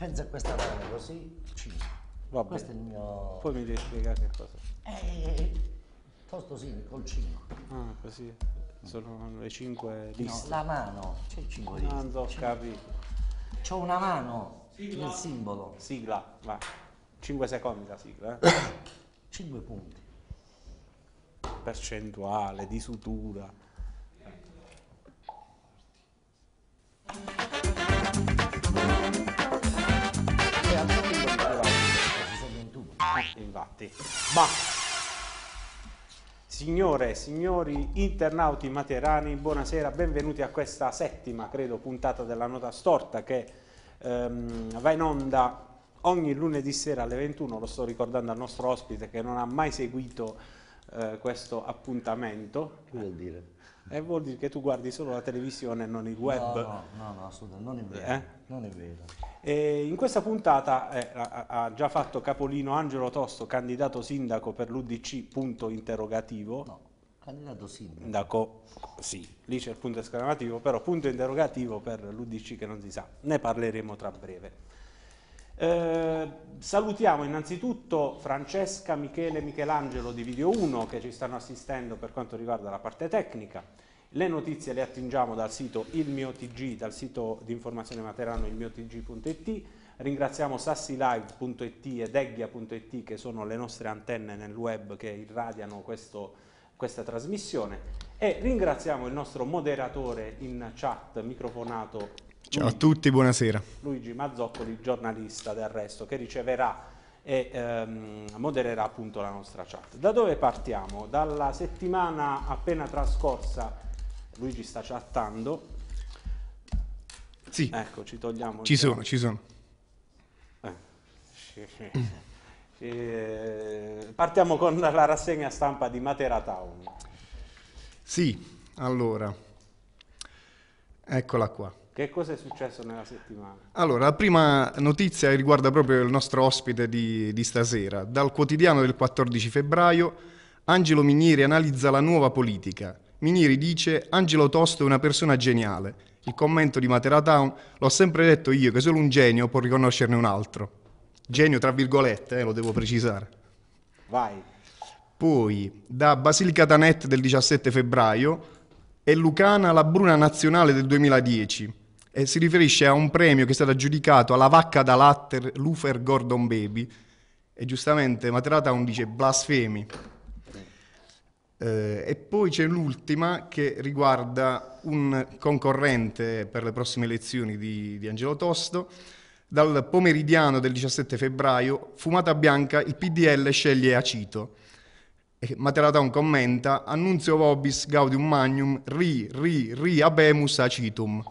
Pensa a questa roba così, ucciso. Va Questo è il mio... Poi mi devi spiegare che cosa. Eh, posto sì, col 5. Ah, così. Sono le 5 liste. No, la mano. C'è il 5 liste. Ah, non ho capito. C'ho una mano. Sigla. Il simbolo. Sigla, va. 5 secondi la sigla. Eh? 5 punti. Percentuale di sutura. infatti. Ma, signore, signori internauti materani, buonasera, benvenuti a questa settima, credo, puntata della Nota Storta che ehm, va in onda ogni lunedì sera alle 21, lo sto ricordando al nostro ospite che non ha mai seguito eh, questo appuntamento. Che vuol dire? E vuol dire che tu guardi solo la televisione e non il web. No, no, no, assolutamente, non è vero. Eh? Non è vero. in questa puntata eh, ha già fatto capolino Angelo Tosto, candidato sindaco per l'UDC, punto interrogativo. No, candidato sindaco. sì, lì c'è il punto esclamativo, però punto interrogativo per l'UDC che non si sa. Ne parleremo tra breve. Eh, salutiamo innanzitutto Francesca, Michele e Michelangelo di Video 1 che ci stanno assistendo per quanto riguarda la parte tecnica. Le notizie le attingiamo dal sito Il Mio TG, dal sito di informazione materano ilmiotg.it. Ringraziamo sassilive.it e egghia.it che sono le nostre antenne nel web che irradiano questo, questa trasmissione e ringraziamo il nostro moderatore in chat microfonato Ciao Luigi, a tutti, buonasera. Luigi Mazzoccoli, giornalista del resto, che riceverà e ehm, modererà appunto la nostra chat. Da dove partiamo? Dalla settimana appena trascorsa, Luigi sta chattando. Sì. Ecco, ci togliamo. Ci sono, ci sono. Eh. Eh, partiamo con la rassegna stampa di Matera Town. Sì, allora, eccola qua. Che cosa è successo nella settimana? Allora, la prima notizia riguarda proprio il nostro ospite di, di stasera. Dal quotidiano del 14 febbraio, Angelo Minieri analizza la nuova politica. Minieri dice Angelo Tosto è una persona geniale. Il commento di Matera Town l'ho sempre detto io che solo un genio può riconoscerne un altro. Genio tra virgolette, eh, lo devo precisare. Vai. Poi, da Basilicatanet del 17 febbraio, è Lucana la Bruna Nazionale del 2010 eh, si riferisce a un premio che è stato aggiudicato alla vacca da latte Luther Gordon Baby e giustamente Materatown dice blasfemi. Eh, e poi c'è l'ultima che riguarda un concorrente per le prossime elezioni di, di Angelo Tosto. Dal pomeridiano del 17 febbraio, fumata bianca, il PDL sceglie Acito. Materatown commenta Annunzio vobis gaudium magnum ri ri ri abemus acitum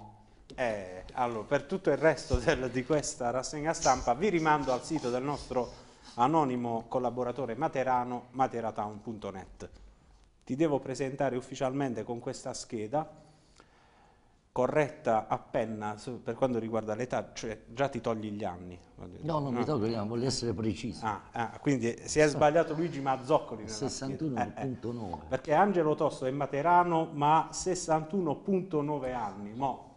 eh, allora, per tutto il resto del, di questa rassegna stampa vi rimando al sito del nostro anonimo collaboratore materano materatown.net. Ti devo presentare ufficialmente con questa scheda corretta a penna per quanto riguarda l'età, cioè già ti togli gli anni. No, non no. mi ah. togli gli anni, voglio essere preciso. Ah, ah, quindi si è sbagliato Luigi Mazzoccoli. 61.9. Eh, eh, perché Angelo Tosto è materano ma 61.9 anni, mo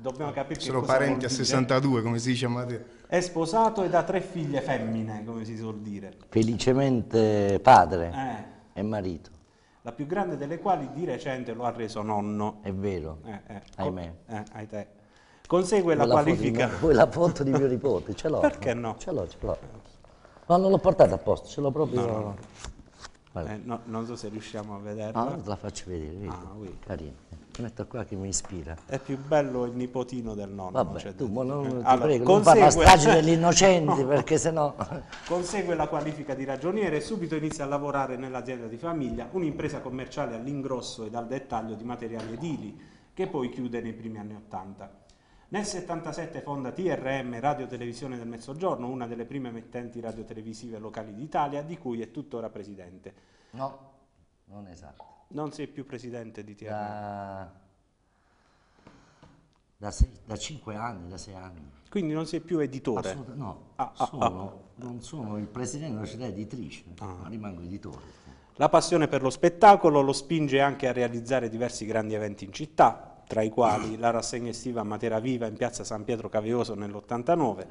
dobbiamo capire Sono parenti a 62, come si dice a Matteo. È sposato ed ha tre figlie femmine, come si suol dire. Felicemente padre eh. e marito. La più grande delle quali di recente lo ha reso nonno. È vero, eh, eh. ahimè. Eh, hai te. Consegue quella la qualifica... Foto, mio, la foto di mio nipote, ce l'ho. Perché no? Ce l'ho, ce l'ho. Ma non l'ho portata apposta, ce l'ho proprio... No, no. Eh, no, non so se riusciamo a vederla. Ah, la faccio vedere, Ah, oui. Carina metto qua che mi ispira. È più bello il nipotino del nonno. Vabbè, cioè, tu non, eh, ti allora, prego, consegue... non fa la dell'innocente no. perché sennò... Consegue la qualifica di ragioniere e subito inizia a lavorare nell'azienda di famiglia, un'impresa commerciale all'ingrosso ed al dettaglio di materiali edili, che poi chiude nei primi anni Ottanta. Nel 77 fonda TRM, Radio Televisione del Mezzogiorno, una delle prime emittenti radiotelevisive locali d'Italia, di cui è tuttora presidente. No, non esatto. Non sei più presidente di TRM? Da, da, sei, da 5 anni, da sei anni. Quindi non sei più editore? no, ah, ah, ah. sono, ah, non sono il presidente della città editrice, ah. ma rimango editore. La passione per lo spettacolo lo spinge anche a realizzare diversi grandi eventi in città, tra i quali la rassegna estiva Matera Viva in piazza San Pietro Cavioso nell'89,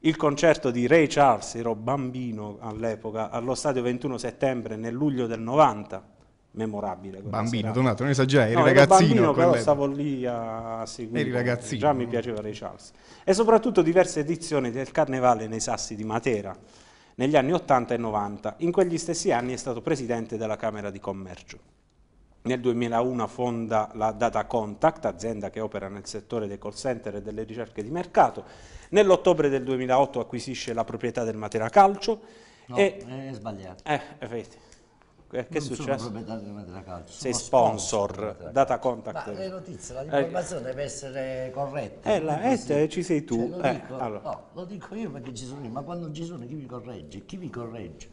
il concerto di Ray Charles, ero bambino all'epoca, allo stadio 21 settembre nel luglio del 90, memorabile. Bambino, sera. Donato, non esageriamo, no, eri ragazzino. Bambino, però stavo lì a seguire, già mi piaceva Ray Charles. E soprattutto diverse edizioni del Carnevale nei Sassi di Matera, negli anni 80 e 90. In quegli stessi anni è stato presidente della Camera di Commercio. Nel 2001 fonda la Data Contact, azienda che opera nel settore dei call center e delle ricerche di mercato. Nell'ottobre del 2008 acquisisce la proprietà del Matera Calcio. No, e... è sbagliato. Eh, effetti eh, eh, che non è successo? Calcio, Sei sponsor, sponsor Data Contact. Ma le notizie, la eh, informazione eh. deve essere corretta. Eh, la, eh, sì. ci sei tu. Cioè, lo, eh, dico, allora. no, lo dico io perché ci sono io, ma quando ci sono chi mi corregge? Chi mi corregge?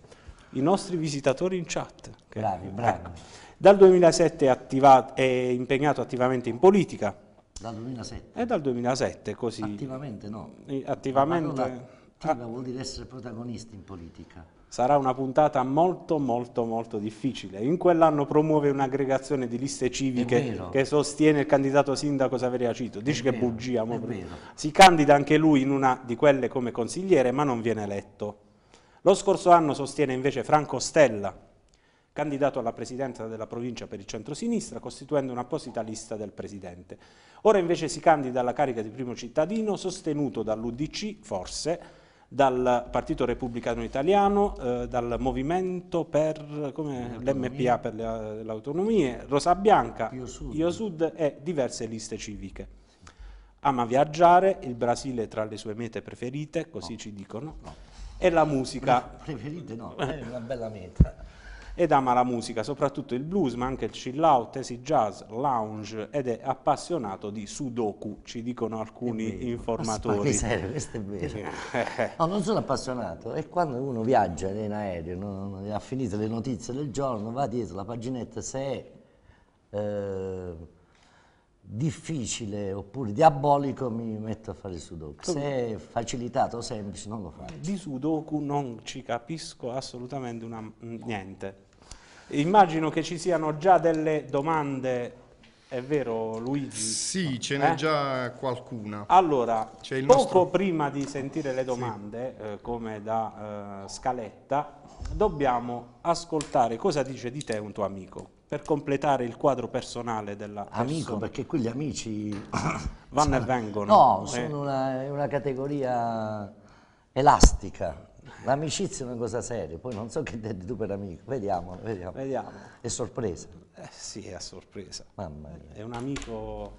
I nostri visitatori in chat. Bravi, bravi. Ecco. Dal 2007 è, attivato, è impegnato attivamente in politica. Dal 2007? È eh, dal 2007, così. Attivamente no. Attivamente... Attiva ah. vuol dire essere protagonisti in politica. Sarà una puntata molto molto molto difficile. In quell'anno promuove un'aggregazione di liste civiche che sostiene il candidato sindaco Saveria Cito. Dici che vero, bugia. Si candida anche lui in una di quelle come consigliere ma non viene eletto. Lo scorso anno sostiene invece Franco Stella, candidato alla presidenza della provincia per il centrosinistra, costituendo un'apposita lista del presidente. Ora invece si candida alla carica di primo cittadino, sostenuto dall'Udc, forse, dal Partito Repubblicano Italiano, eh, dal Movimento per l'MPA per le, le, autonomie, Rosa Bianca, Io Sud. Io Sud e diverse liste civiche. Ama viaggiare, il Brasile tra le sue mete preferite, così no. ci dicono. No. E la musica. Preferite no, è una bella meta ed ama la musica, soprattutto il blues, ma anche il chill out, tesi jazz, lounge ed è appassionato di sudoku, ci dicono alcuni informatori. serve, questo è vero. no, non sono appassionato, è quando uno viaggia in aereo, no, no, ha finito le notizie del giorno, va dietro la paginetta se è eh, difficile oppure diabolico mi metto a fare il sudoku. Se è facilitato o semplice non lo faccio. Di sudoku non ci capisco assolutamente una, niente. Immagino che ci siano già delle domande è vero Luigi? Sì, ce n'è eh? già qualcuna. Allora, poco nostro... prima di sentire le domande, sì. eh, come da eh, scaletta, dobbiamo ascoltare cosa dice di te un tuo amico, per completare il quadro personale della Amico, persona. perché qui gli amici... Vanno sono... e vengono. No, eh. sono una, una categoria elastica. L'amicizia è una cosa seria, poi non so che intendi tu per amico, vediamo, vediamo. Vediamo. È sorpresa. Eh, sì, è a sorpresa. Mamma mia. È un amico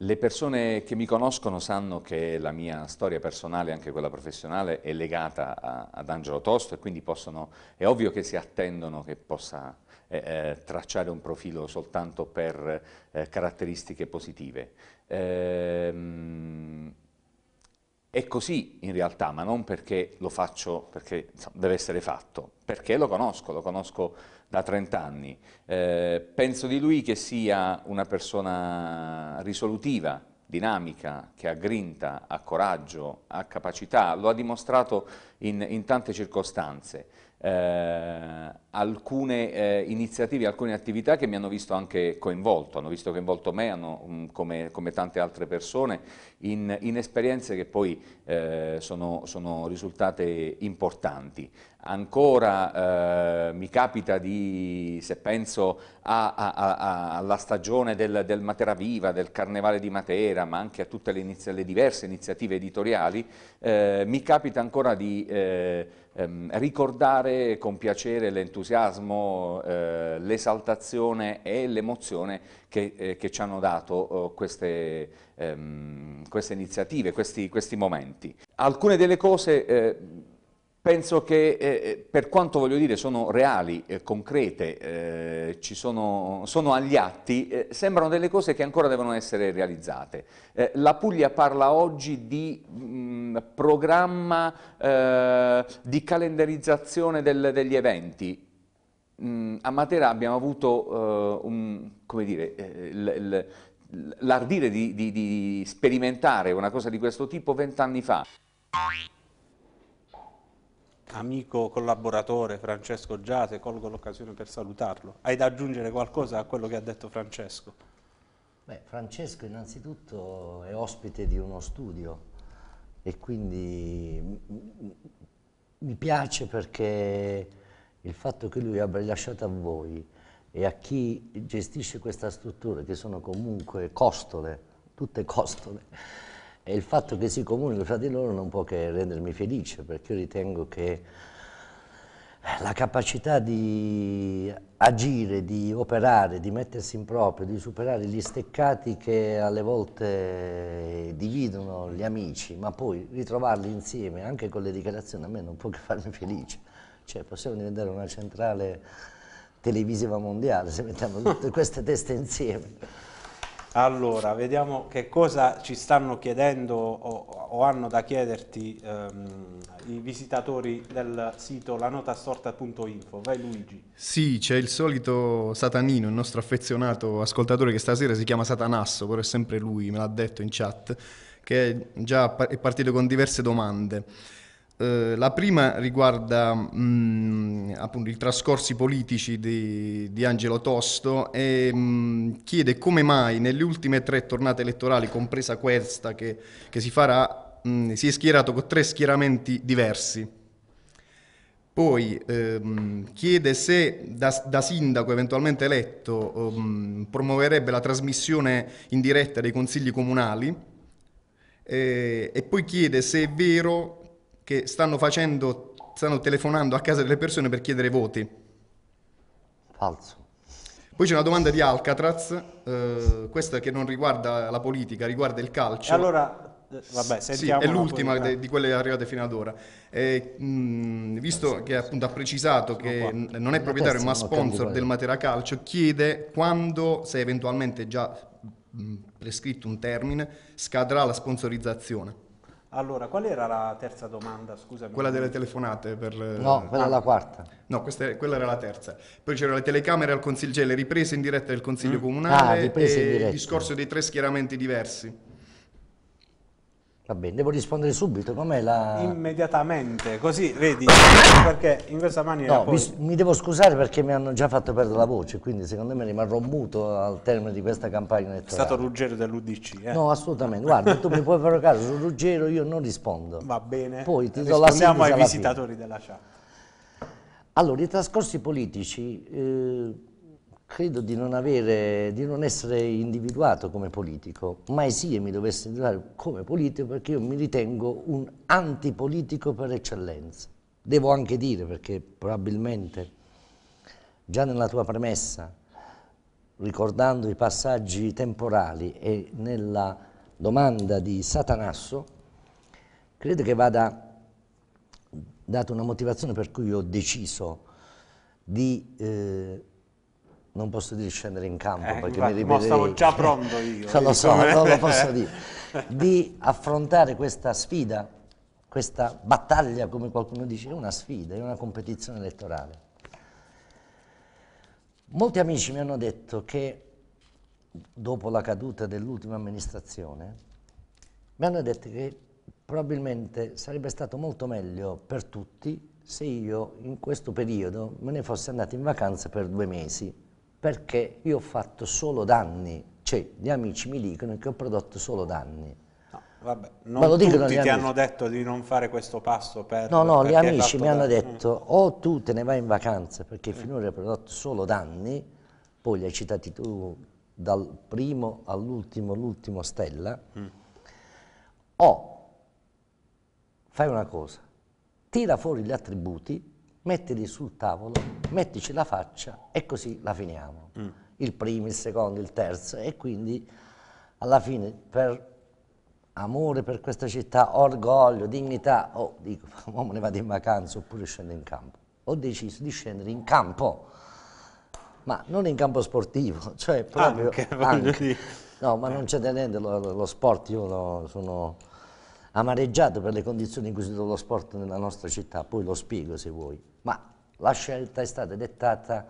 Le persone che mi conoscono sanno che la mia storia personale, anche quella professionale, è legata a, ad Angelo Tosto e quindi possono, è ovvio che si attendono che possa eh, eh, tracciare un profilo soltanto per eh, caratteristiche positive. Ehm, è così in realtà, ma non perché lo faccio, perché insomma, deve essere fatto, perché lo conosco, lo conosco da 30 anni. Eh, penso di lui che sia una persona risolutiva, dinamica, che ha grinta, ha coraggio, ha capacità, lo ha dimostrato in, in tante circostanze eh, alcune eh, iniziative, alcune attività che mi hanno visto anche coinvolto, hanno visto coinvolto me, hanno, mm, come, come, tante altre persone, in, in esperienze che poi eh, sono, sono, risultate importanti. Ancora eh, mi capita di, se penso a, a, a, alla stagione del, del, Matera Viva, del Carnevale di Matera, ma anche a tutte le, inizia le diverse iniziative editoriali, eh, mi capita ancora di eh, ehm, ricordare con piacere l'entusiasmo, eh, l'esaltazione e l'emozione che, eh, che, ci hanno dato eh, queste, ehm, queste, iniziative, questi, questi, momenti. Alcune delle cose eh, penso che eh, eh, per quanto voglio dire sono reali, eh, concrete, eh, sono, sono, agli atti, eh, sembrano delle cose che ancora devono essere realizzate. Eh, la Puglia parla oggi di mh, mm, programma di calendarizzazione del, degli eventi. Mh, mm, a Matera abbiamo avuto un, come dire, il, il, l'ardire di, di, di sperimentare una cosa di questo tipo vent'anni fa amico collaboratore Francesco Giase, colgo l'occasione per salutarlo. Hai da aggiungere qualcosa a quello che ha detto Francesco? Beh, Francesco innanzitutto è ospite di uno studio e quindi mi piace perché il fatto che lui abbia lasciato a voi e a chi gestisce questa struttura, che sono comunque costole, tutte costole, e il fatto che si comunichino fra di loro non può che rendermi felice, perché io ritengo che eh, la capacità di agire, di operare, di mettersi in proprio, di superare gli steccati che alle volte dividono gli amici, ma poi ritrovarli insieme anche con le dichiarazioni a me non può che farmi felice. Cioè, possiamo diventare una centrale televisiva mondiale se mettiamo tutte queste teste insieme. Allora, vediamo che cosa ci stanno chiedendo o, o hanno da chiederti ehm, i visitatori del sito lanotastorta.info. Vai Luigi. Sì, c'è il solito Satanino, il nostro affezionato ascoltatore che stasera si chiama Satanasso, però è sempre lui, me l'ha detto in chat, che già è partito con diverse domande. Eh, la prima riguarda mh, mm, appunto i trascorsi politici di, di Angelo Tosto e mh, mm, chiede come mai nelle ultime tre tornate elettorali, compresa questa che, che si farà, mh, mm, si è schierato con tre schieramenti diversi. Poi ehm, chiede se da, da, sindaco eventualmente eletto ehm, promuoverebbe la trasmissione in diretta dei consigli comunali eh, e poi chiede se è vero che stanno facendo, stanno telefonando a casa delle persone per chiedere voti. Falso. Poi c'è una domanda di Alcatraz, eh, questa che non riguarda la politica, riguarda il calcio. E allora, eh, vabbè, sì, è l'ultima de, di quelle arrivate fino ad ora. E, mh, mm, visto che appunto ha precisato che non è proprietario ma sponsor del Matera Calcio, chiede quando, se eventualmente già mm, prescritto un termine, scadrà la sponsorizzazione. Allora, qual era la terza domanda? Scusami. Quella delle telefonate per... Eh, no, quella ah. la quarta. No, è, quella era la terza. Poi c'erano le telecamere al consiglio, cioè le riprese in diretta del consiglio mm. comunale ah, e il discorso dei tre schieramenti diversi. Va bene, devo rispondere subito, com'è la... Immediatamente, così, vedi, perché in questa maniera No, poi... mi, mi, devo scusare perché mi hanno già fatto perdere la voce, quindi secondo me rimarrò muto al termine di questa campagna elettorale. È stato Ruggero dell'Udc, eh? No, assolutamente, guarda, tu mi puoi provocare su Ruggero, io non rispondo. Va bene, Poi ti do la rispondiamo ai visitatori fine. della chat. Allora, i trascorsi politici... Eh, credo di non, avere, di non essere individuato come politico, mai sì e mi dovessi individuare come politico perché io mi ritengo un antipolitico per eccellenza. Devo anche dire, perché probabilmente già nella tua premessa, ricordando i passaggi temporali e nella domanda di Satanasso, credo che vada data una motivazione per cui ho deciso di eh, non posso dire scendere in campo eh, perché infatti, mi ripeterei. stavo già pronto io. non lo so, non lo posso dire. Di affrontare questa sfida, questa battaglia, come qualcuno dice, è una sfida, è una competizione elettorale. Molti amici mi hanno detto che dopo la caduta dell'ultima amministrazione, mi hanno detto che probabilmente sarebbe stato molto meglio per tutti se io in questo periodo me ne fossi andato in vacanza per due mesi perché io ho fatto solo danni, cioè gli amici mi dicono che ho prodotto solo danni. No, vabbè, non Ma lo tutti ti amici. hanno detto di non fare questo passo per... No, no, gli amici mi danni. hanno detto o tu te ne vai in vacanza perché mm. finora hai prodotto solo danni, poi li hai citati tu dal primo all'ultimo, l'ultimo stella, mm. o fai una cosa, tira fuori gli attributi mettili sul tavolo, mettici la faccia e così la finiamo. Mm. Il primo, il secondo, il terzo e quindi alla fine per amore per questa città, orgoglio, dignità, oh, dico, ma me ne vado in vacanza oppure scendo in campo. Ho deciso di scendere in campo, ma non in campo sportivo, cioè proprio... Anche, anche. No, ma non c'è niente lo, lo, sport, io lo, sono amareggiato per le condizioni in cui si trova lo sport nella nostra città, poi lo spiego se vuoi, ma la scelta è stata dettata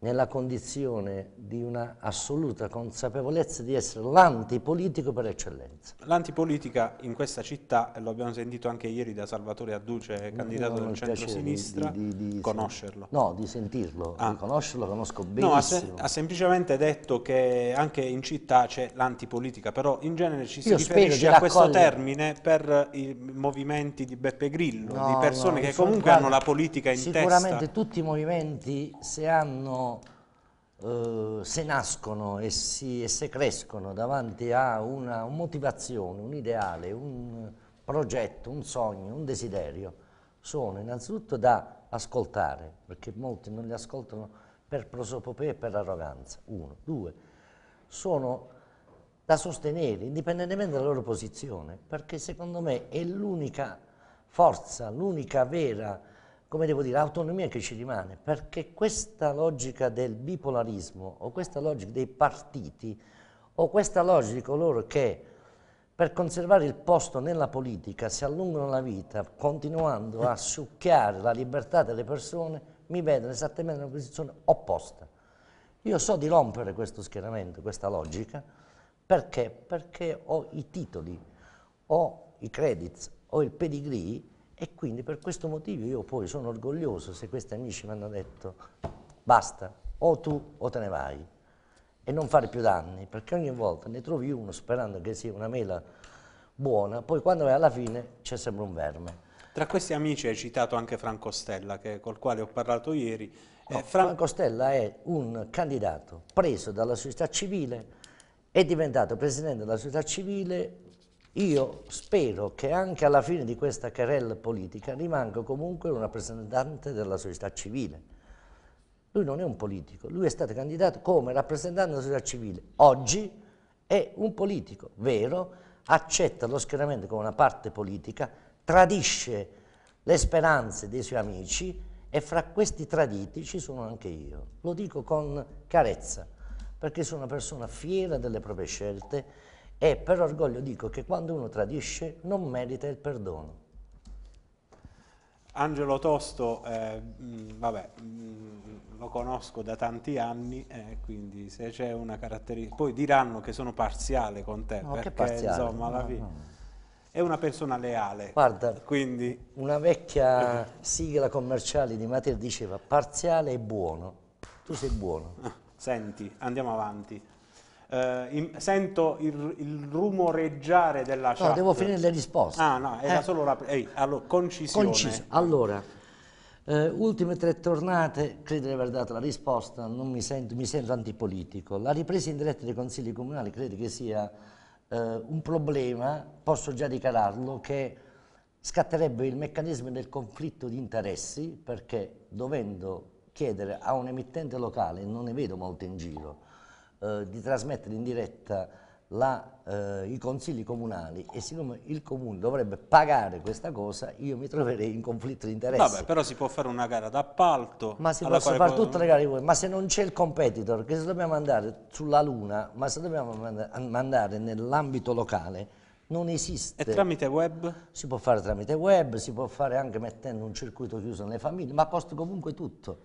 nella condizione di una assoluta consapevolezza di essere l'antipolitico per eccellenza. L'antipolitica in questa città, e lo abbiamo sentito anche ieri da Salvatore Adduce, candidato del centro-sinistra, di, di, di, conoscerlo. No, di sentirlo, ah. di conoscerlo, conosco benissimo. No, ha, se ha, semplicemente detto che anche in città c'è l'antipolitica, però in genere ci si Io riferisce a questo termine per i movimenti di Beppe Grillo, no, di persone no, che comunque hanno la politica in sicuramente testa. Sicuramente tutti i movimenti, se hanno eh, se nascono e, si, e, se crescono davanti a una motivazione, un ideale, un progetto, un sogno, un desiderio, sono innanzitutto da ascoltare, perché molti non li ascoltano per prosopopea e per arroganza, uno. Due, sono da sostenere indipendentemente dalla loro posizione, perché secondo me è l'unica forza, l'unica vera come devo dire, autonomia che ci rimane, perché questa logica del bipolarismo o questa logica dei partiti o questa logica di coloro che per conservare il posto nella politica si allungano la vita continuando a succhiare la libertà delle persone mi vedono esattamente in una posizione opposta. Io so di rompere questo schieramento, questa logica, perché? Perché ho i titoli, ho i credits, ho il pedigree e quindi per questo motivo io poi sono orgoglioso se questi amici mi hanno detto basta, o tu o te ne vai e non fare più danni, perché ogni volta ne trovi uno sperando che sia una mela buona, poi quando vai alla fine c'è sempre un verme. Tra questi amici hai citato anche Franco Stella, che, col quale ho parlato ieri. Eh, no, eh, Fran Franco Stella è un candidato preso dalla società civile, è diventato presidente della società civile io spero che anche alla fine di questa querella politica rimanga comunque un rappresentante della società civile. Lui non è un politico, lui è stato candidato come rappresentante della società civile. Oggi è un politico vero, accetta lo schieramento come una parte politica, tradisce le speranze dei suoi amici e fra questi traditi ci sono anche io. Lo dico con carezza, perché sono una persona fiera delle proprie scelte e per orgoglio dico che quando uno tradisce non merita il perdono. Angelo Tosto, eh, mm, vabbè, mm, lo conosco da tanti anni, eh, quindi se c'è una caratteristica... Poi diranno che sono parziale con te, no, perché parziale, insomma alla fine... No. È una persona leale. Guarda, quindi... una vecchia sigla commerciale di Mater diceva parziale e buono. Tu sei buono. Senti, andiamo avanti eh, in, sento il, il, rumoreggiare della chat. No, devo finire le risposte. Ah, no, era eh. solo la eh, allora, concisione. Conciso. Allora, eh, ultime tre tornate, credo di aver dato la risposta, non mi sento, mi sento antipolitico. La ripresa in diretta dei consigli comunali credo che sia eh, un problema, posso già dichiararlo, che scatterebbe il meccanismo del conflitto di interessi perché dovendo chiedere a un emittente locale, non ne vedo molto in giro, eh, di trasmettere in diretta la, eh, i consigli comunali e siccome il comune dovrebbe pagare questa cosa io mi troverei in conflitto di interessi. Vabbè, però si può fare una gara d'appalto. Ma si possono fare tutte le gare ma se non c'è il competitor, che se dobbiamo andare sulla Luna, ma se dobbiamo andare nell'ambito locale, non esiste. E tramite web? Si può fare tramite web, si può fare anche mettendo un circuito chiuso nelle famiglie, ma costa comunque tutto.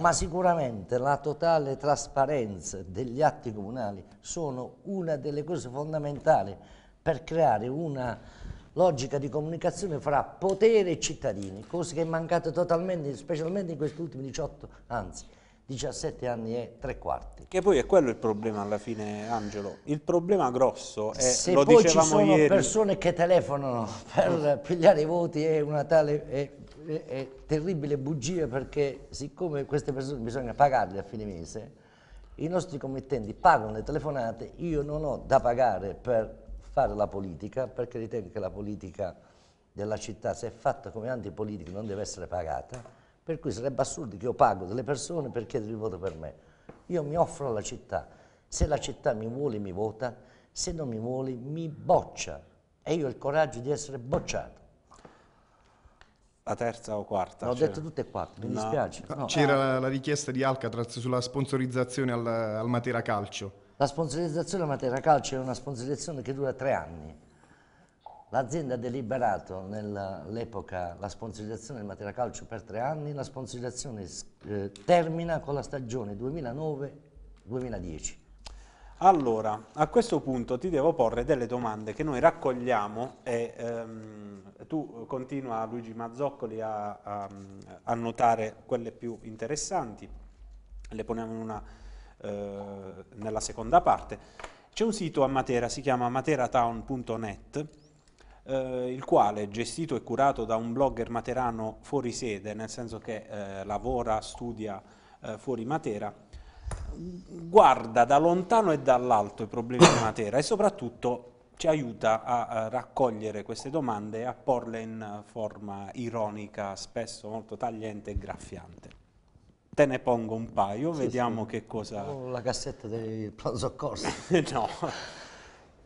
Ma sicuramente la totale trasparenza degli atti comunali sono una delle cose fondamentali per creare una logica di comunicazione fra potere e cittadini, cosa che è mancata totalmente, specialmente in questi ultimi 18, anzi 17 anni e tre quarti. Che poi è quello il problema alla fine, Angelo. Il problema grosso è, Se lo poi ci sono ieri... persone che telefonano per pigliare i voti è una tale è, è, è terribile bugia perché siccome queste persone bisogna pagarle a fine mese, i nostri committenti pagano le telefonate, io non ho da pagare per fare la politica perché ritengo che la politica della città, se è fatta come antipolitica, non deve essere pagata per cui sarebbe assurdo che io pago delle persone per chiedere il voto per me. Io mi offro alla città. Se la città mi vuole, mi vota. Se non mi vuole, mi boccia. E io ho il coraggio di essere bocciato. La terza o quarta? L'ho detto tutte e quattro, mi no. dispiace. No. C'era la, ah. la, richiesta di Alcatraz sulla sponsorizzazione al, al Matera Calcio. La sponsorizzazione al Matera Calcio è una sponsorizzazione che dura tre anni L'azienda ha deliberato nell'epoca la sponsorizzazione del Matera Calcio per tre anni, la sponsorizzazione eh, termina con la stagione 2009-2010. Allora, a questo punto ti devo porre delle domande che noi raccogliamo e ehm, tu continua Luigi Mazzoccoli a, a, a, notare quelle più interessanti, le poniamo una, eh, nella seconda parte. C'è un sito a Matera, si chiama materatown.net eh, il quale gestito e curato da un blogger materano fuori sede, nel senso che eh, lavora, studia eh, fuori Matera, guarda da lontano e dall'alto i problemi di Matera e soprattutto ci aiuta a, a raccogliere queste domande e a porle in forma ironica, spesso molto tagliente e graffiante te ne pongo un paio, sì, vediamo sì. che cosa... Oh, la cassetta del pronto accorso. no,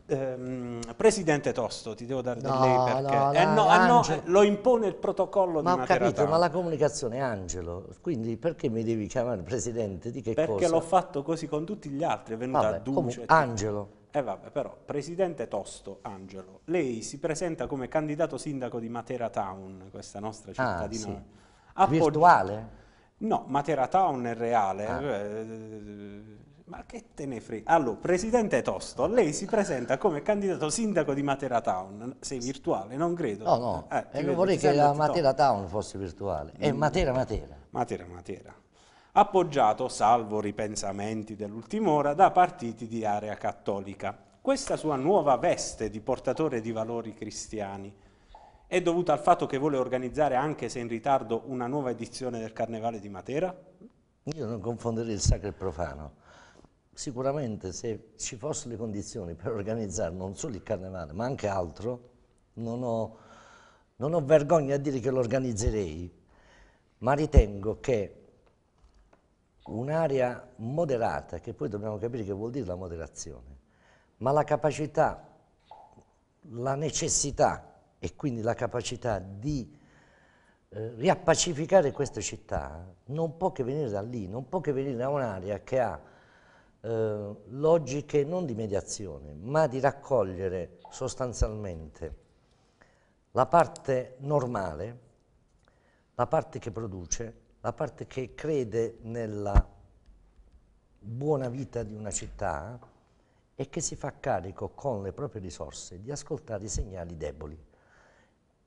Ehm, Presidente Tosto, ti devo dare no, lei perché no, eh no, eh no, lo impone il protocollo ma di ho capito, tante. ma la comunicazione è Angelo, quindi perché mi devi chiamare Presidente? Di che perché l'ho fatto così con tutti gli altri, è venuta vabbè, a Duce. Angelo. Eh vabbè, però, Presidente Tosto, Angelo, lei si presenta come candidato sindaco di Matera Town, questa nostra ah, cittadina. Ah, sì. Appoggi... Virtuale? No, Matera Town è reale. Ah. Eh, ma che te ne frega? Allora, Presidente Tosto, lei si presenta come candidato sindaco di Matera Town. Sei virtuale, non credo. No, no, eh, e non vorrei che la Matera Town fosse virtuale. È mm. Matera Matera. Matera Matera. Appoggiato, salvo ripensamenti dell'ultima ora, da partiti di area cattolica. Questa sua nuova veste di portatore di valori cristiani è dovuta al fatto che vuole organizzare, anche se in ritardo, una nuova edizione del Carnevale di Matera? Io non confonderei il sacro e il profano sicuramente se ci fossero le condizioni per organizzare non solo il carnevale ma anche altro, non ho, non ho vergogna a dire che lo organizzerei, ma ritengo che un'area moderata, che poi dobbiamo capire che vuol dire la moderazione, ma la capacità, la necessità e quindi la capacità di eh, riappacificare questa città non può che venire da lì, non può che venire da un'area che ha eh, logiche non di mediazione, ma di raccogliere sostanzialmente la parte normale, la parte che produce, la parte che crede nella buona vita di una città e che si fa carico con le proprie risorse di ascoltare i segnali deboli,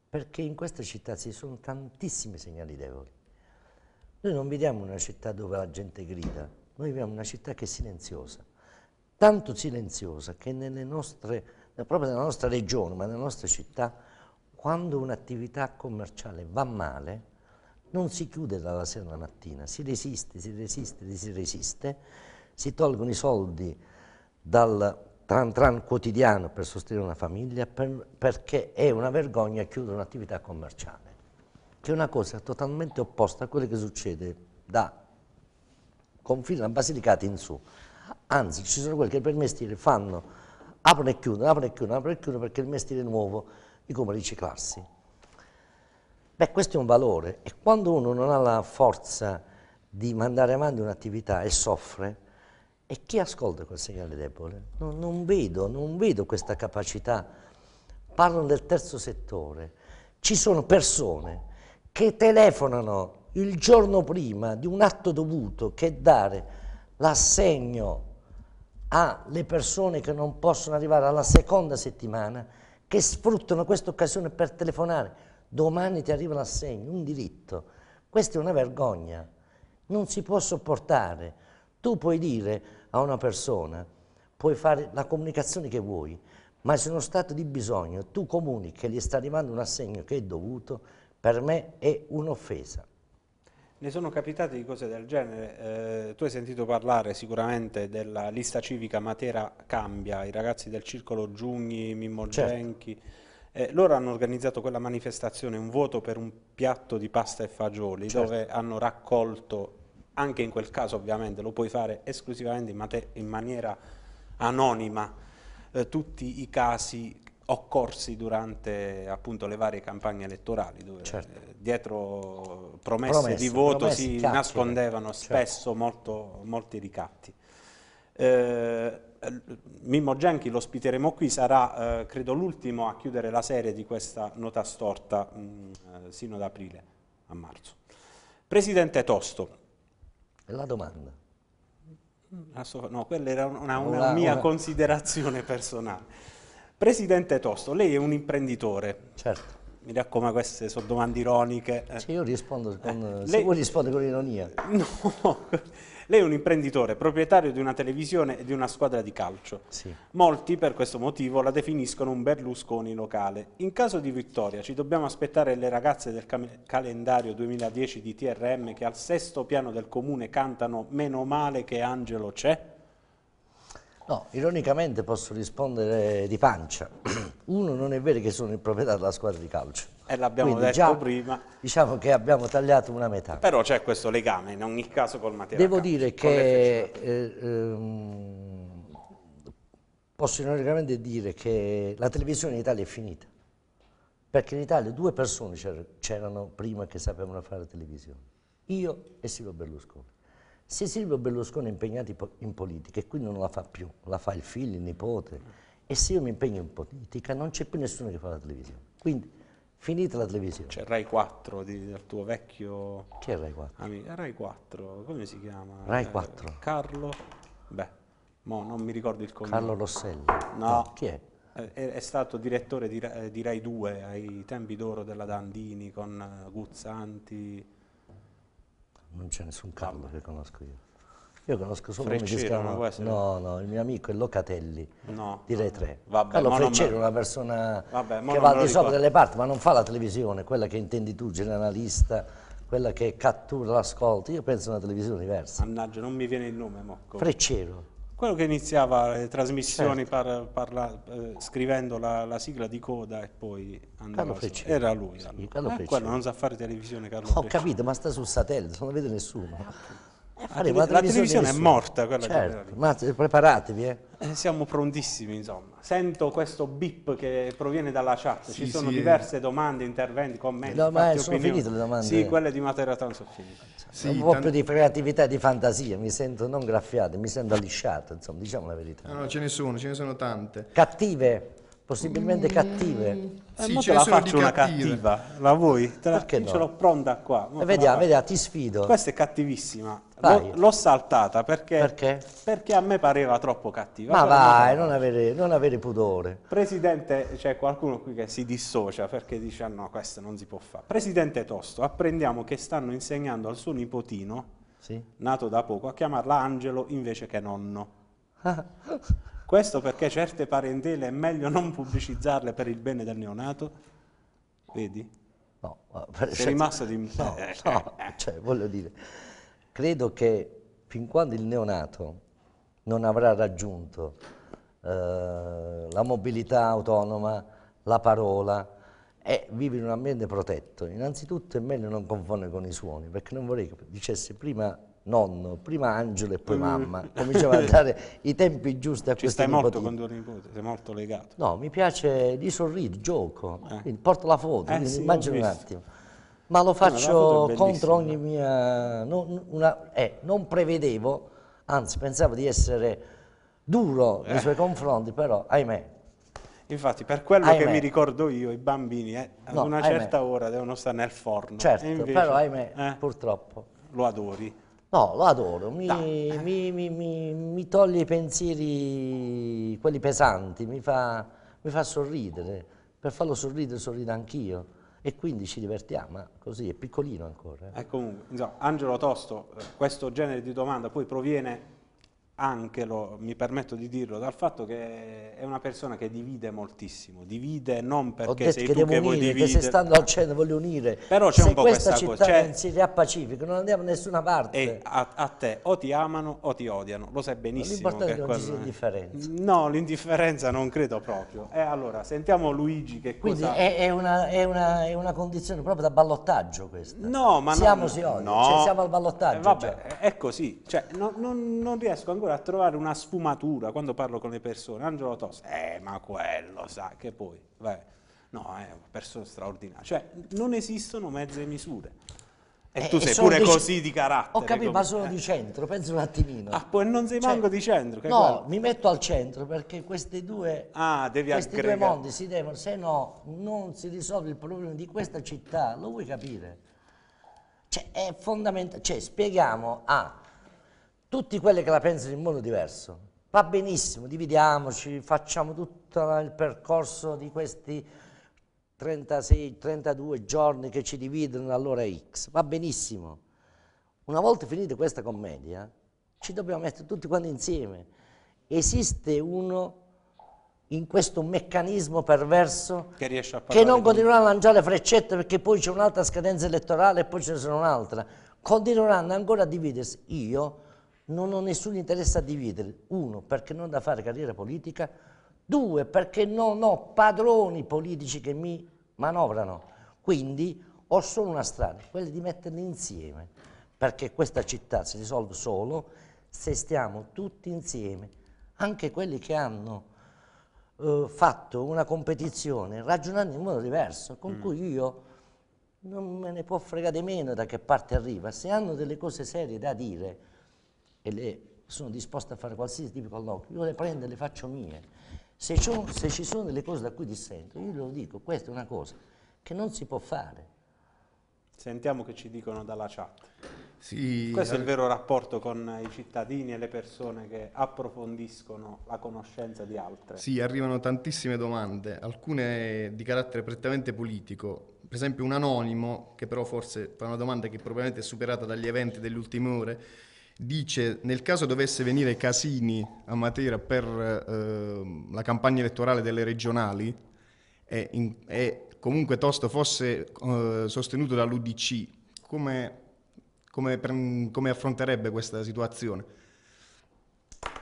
perché in questa città ci sono tantissimi segnali deboli. Noi non vediamo una città dove la gente grida, noi abbiamo una città che è silenziosa, tanto silenziosa che nelle nostre, proprio nella nostra regione, ma nella nostra città, quando un'attività commerciale va male, non si chiude dalla sera alla mattina, si resiste, si resiste, si resiste, si tolgono i soldi dal tran tran quotidiano per sostenere una famiglia per, perché è una vergogna chiudere un'attività commerciale, che è una cosa totalmente opposta a quello che succede da confina la Basilicata in su. Anzi, ci sono quelli che per mestiere fanno, aprono e chiudono, aprono e chiudono, aprono e chiudono perché il mestiere è nuovo di come riciclarsi. Beh, questo è un valore e quando uno non ha la forza di mandare avanti un'attività e soffre, e chi ascolta quel segnale debole? Non, non, vedo, non vedo questa capacità. Parlano del terzo settore. Ci sono persone che telefonano il giorno prima di un atto dovuto che è dare l'assegno alle persone che non possono arrivare alla seconda settimana, che sfruttano questa occasione per telefonare, domani ti arriva l'assegno, un diritto. Questa è una vergogna, non si può sopportare. Tu puoi dire a una persona, puoi fare la comunicazione che vuoi, ma se uno stato di bisogno tu comunichi che gli sta arrivando un assegno che è dovuto, per me è un'offesa. Ne sono capitate di cose del genere, eh, tu hai sentito parlare sicuramente della lista civica Matera Cambia, i ragazzi del circolo Giugni, Mimmo certo. Genchi, eh, loro hanno organizzato quella manifestazione, un voto per un piatto di pasta e fagioli, certo. dove hanno raccolto, anche in quel caso ovviamente, lo puoi fare esclusivamente in, in maniera anonima, eh, tutti i casi occorsi durante appunto, le varie campagne elettorali dove certo. Eh, dietro promesse, promesse, di voto promesse, si chiacchiere. nascondevano certo. spesso certo. molto, molti ricatti. Eh, Mimmo Genchi lo ospiteremo qui, sarà eh, credo l'ultimo a chiudere la serie di questa nota storta mh, mm, eh, sino ad aprile a marzo. Presidente Tosto. La domanda. Mm, no, quella era una, una, una mia una... considerazione personale. Presidente Tosto, lei è un imprenditore. Certo. Mi raccomando, queste sono domande ironiche. Eh. Sì, io rispondo con... Eh, lei... vuoi rispondere con ironia. No, lei è un imprenditore, proprietario di una televisione e di una squadra di calcio. Sì. Molti, per questo motivo, la definiscono un Berlusconi locale. In caso di vittoria, ci dobbiamo aspettare le ragazze del calendario 2010 di TRM che al sesto piano del comune cantano «Meno male che Angelo c'è»? No, ironicamente posso rispondere di pancia. Uno, non è vero che sono il proprietario della squadra di calcio. E eh, l'abbiamo detto già, prima. Diciamo che abbiamo tagliato una metà. Però c'è questo legame in ogni caso col materiale. Devo calcio, dire che eh, ehm, posso ironicamente dire che la televisione in Italia è finita. Perché in Italia due persone c'erano prima che sapevano fare televisione. Io e Silvio Berlusconi. Se Silvio Berlusconi è impegnato in politica e quindi non la fa più, la fa il figlio, il nipote, e se io mi impegno in politica non c'è più nessuno che fa la televisione. Quindi finita la televisione. C'è Rai 4 di, del tuo vecchio Chi è Rai 4. Amico. Eh, Rai 4, come si chiama? Rai 4. Eh, Carlo, beh, mo non mi ricordo il cognome. Carlo Rosselli. No. no. Chi è? Eh, è, stato direttore di eh, Rai 2 ai tempi d'oro della Dandini con Guzzanti, non c'è nessun Carlo Vabbè. che conosco io. Io conosco solo uno che si chiama... No, no, il mio amico è Locatelli, no, direi tre. Vabbè, Carlo Freccero è una persona vabbè, che va al di sopra delle parti, ma non fa la televisione, quella che intendi tu, generalista, quella che cattura l'ascolto. Io penso a una televisione diversa. Mannaggia, non mi viene il nome, Mocco. Freccero quello che iniziava le trasmissioni certo. par, par, eh, scrivendo la, la, sigla di coda e poi andava era lui sì, eh, quello non sa fare televisione Carlo ho Freccia. capito ma sta sul satellite non lo vede nessuno ah, eh, la, televisione, la televisione è morta quella certo, ma preparatevi eh eh, siamo prontissimi, insomma. Sento questo bip che proviene dalla chat. Sì, Ci sono sì, diverse domande, interventi, commenti. No, ma sono opinioni. finite le domande. Sì, quelle di materia sono finite. Sì, un po' più di creatività e di fantasia, mi sento non graffiato, mi sento lisciato, insomma, diciamo la verità. No, no, ce ne sono, ce ne sono tante. Cattive possibilmente mm. cattive. Mm. Sì, eh, te la faccio una cattiva, la vuoi? Te la, Perché no? ce l'ho pronta qua. vediamo, eh, vediamo, ah, ti sfido. Questa è cattivissima. L'ho saltata perché, perché? perché, a me pareva troppo cattiva. Ma vai, non avere, non avere, pudore. Presidente, c'è qualcuno qui che si dissocia perché dice ah, no, questo non si può fare. Presidente Tosto, apprendiamo che stanno insegnando al suo nipotino, sì. nato da poco, a chiamarla Angelo invece che nonno. Questo perché certe parentele è meglio non pubblicizzarle per il bene del neonato, vedi? No, per... Sei rimasto di... No, no, cioè voglio dire, credo che fin quando il neonato non avrà raggiunto eh, la mobilità autonoma, la parola, e vive in un ambiente protetto, innanzitutto è meglio non confondere con i suoni, perché non vorrei che dicesse prima nonno, prima Angelo e poi mm. mamma. Cominciava a dare i tempi giusti a Ci questi nipoti. Ci stai molto con tuo nipote, sei molto legato. No, mi piace gli sorrido, gioco, eh. porto la foto, eh, sì, immagino un attimo. Ma lo ah, faccio no, contro ogni mia... Non, una, eh, non prevedevo, anzi pensavo di essere duro nei eh. suoi confronti, però ahimè. Infatti per quello ahimè. che mi ricordo io, i bambini eh, ad no, una ahimè. certa ora devono stare nel forno. Certo, invece, però ahimè, eh, purtroppo. Lo adori. No, lo adoro, mi, no. mi, mi, mi toglie i pensieri, quelli pesanti, mi fa, fa sorridere. Per farlo sorridere, sorrido anch'io. E quindi ci divertiamo, eh, così, è piccolino ancora. Eh, eh comunque, insomma, Angelo Tosto, eh, questo genere di domanda poi proviene anche, lo, mi permetto di dirlo, dal fatto che è una persona che divide moltissimo, divide non perché sei che tu che unire, vuoi dividere. se stanno al centro voglio unire, però c'è un po' questa, questa città cosa. non si riappacifica, non andiamo da nessuna parte. A, a, te o ti amano o ti odiano, lo sai benissimo. L'importante è che, che non ci sia indifferenza. No, l'indifferenza non credo proprio. E eh, allora, sentiamo Luigi che Quindi cosa... Quindi è, è, una, è, una, è, una, condizione proprio da ballottaggio questa. No, ma siamo, no. Siamo si odia, no. cioè siamo al ballottaggio. Eh, vabbè, cioè. è così, cioè, no, non, non riesco ancora lavoro a trovare una sfumatura quando parlo con le persone. Angelo Tos, eh ma quello sa che poi, beh, no, è una persona straordinaria. Cioè non esistono mezze misure. E eh, tu sei pure così di carattere. Ho capito, come... ma sono eh. di centro, penso un attimino. Ah, poi non sei cioè, manco di centro. no, guarda. mi metto al centro perché questi due, ah, devi questi due mondi si devono, se no non si risolve il problema di questa città, lo vuoi capire? Cioè, è fondamentale, cioè, spieghiamo a tutti quelli che la pensano in modo diverso. Va benissimo, dividiamoci, facciamo tutto il percorso di questi 36, 32 giorni che ci dividono all'ora X, va benissimo. Una volta finita questa commedia, ci dobbiamo mettere tutti quanti insieme. Esiste uno in questo meccanismo perverso che, che non continuerà a lanciare freccette perché poi c'è un'altra scadenza elettorale e poi ce ne sono un'altra. Continueranno ancora a dividersi. Io non ho nessun interesse a dividere. Uno, perché non da fare carriera politica. Due, perché non ho padroni politici che mi manovrano. Quindi ho solo una strada, quella di metterli insieme, perché questa città si risolve solo se stiamo tutti insieme, anche quelli che hanno eh, fatto una competizione ragionando in modo diverso, con mm. cui io non me ne può fregare meno da che parte arriva, se hanno delle cose serie da dire, e le sono disposto a fare qualsiasi tipo di colloquio, io le prendo e le faccio mie. Se, se ci sono delle cose da cui dissento, io lo dico, questa è una cosa che non si può fare. Sentiamo che ci dicono dalla chat. Sì, Questo è il eh, vero rapporto con i cittadini e le persone che approfondiscono la conoscenza di altre. Sì, arrivano tantissime domande, alcune di carattere prettamente politico. Per esempio un anonimo, che però forse fa una domanda che probabilmente è superata dagli eventi delle ultime ore, dice nel caso dovesse venire Casini a Matera per eh, la campagna elettorale delle regionali e, in, e comunque Tosto fosse eh, sostenuto dall'Udc, come, come, come, affronterebbe questa situazione?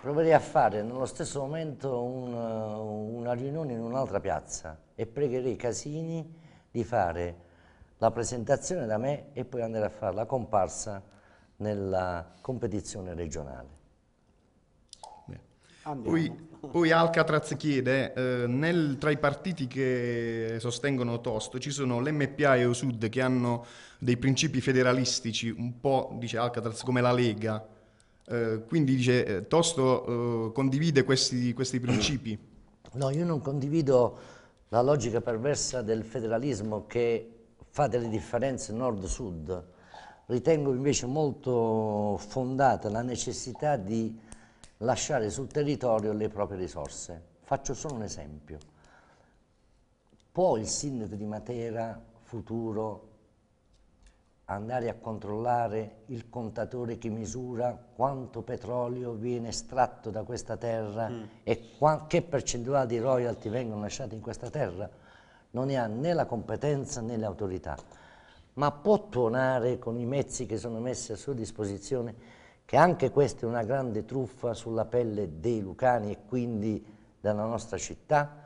Proverei a fare nello stesso momento un, una riunione in un'altra piazza e pregherei Casini di fare la presentazione da me e poi andare a fare la comparsa nella competizione regionale. Poi, poi, Alcatraz chiede, eh, nel, tra i partiti che sostengono Tosto ci sono l'MPA e Osud che hanno dei principi federalistici, un po' dice Alcatraz come la Lega, eh, quindi dice eh, Tosto eh, condivide questi, questi principi. No, io non condivido la logica perversa del federalismo che fa delle differenze nord-sud ritengo invece molto fondata la necessità di lasciare sul territorio le proprie risorse. Faccio solo un esempio. Può il sindaco di Matera futuro andare a controllare il contatore che misura quanto petrolio viene estratto da questa terra mm. e che percentuale di royalty vengono lasciate in questa terra? Non ne ha né la competenza né le autorità ma può tuonare con i mezzi che sono messi a sua disposizione che anche questa è una grande truffa sulla pelle dei lucani e quindi della nostra città,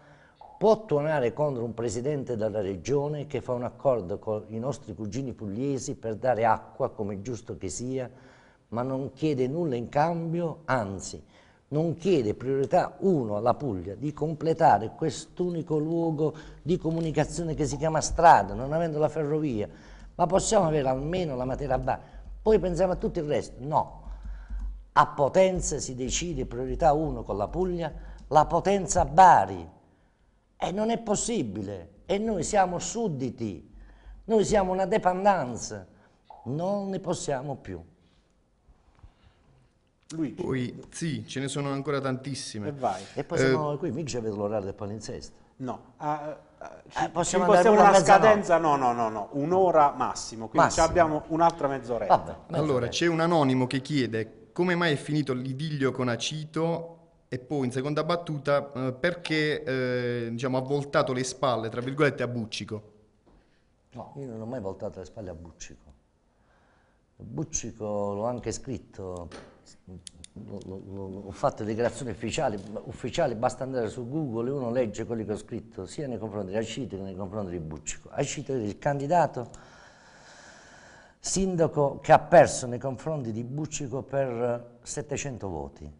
può tuonare contro un presidente della regione che fa un accordo con i nostri cugini pugliesi per dare acqua, come è giusto che sia, ma non chiede nulla in cambio, anzi, non chiede priorità 1 alla Puglia di completare quest'unico luogo di comunicazione che si chiama strada, non avendo la ferrovia, ma possiamo avere almeno la materia A, poi pensiamo a tutto il resto, no. A Potenza si decide priorità 1 con la Puglia, la Potenza Bari, e non è possibile, e noi siamo sudditi, noi siamo una dependenza, non ne possiamo più. Luigi. Poi, sì, ce ne sono ancora tantissime. E vai. E poi siamo eh, qui, mica avete l'orario del palinsesto. No, ah, ah ci, eh, possiamo, ci possiamo una scadenza, no, no, no, no, un'ora massimo, quindi massimo. abbiamo un'altra mezz'oretta. Vabbè, mezz'oretta. Allora, c'è un anonimo che chiede come mai è finito l'idillio con Acito e poi in seconda battuta eh, perché eh, diciamo, ha voltato le spalle, tra virgolette, a Buccico. No, io non ho mai voltato le spalle a Buccico. Buccico l'ho anche scritto ho fatto dichiarazioni ufficiali, ufficiali, basta andare su Google e uno legge quello che ho scritto sia nei confronti di Ascite che nei confronti di Buccico. Ascite è il candidato sindaco che ha perso nei confronti di Buccico per 700 voti.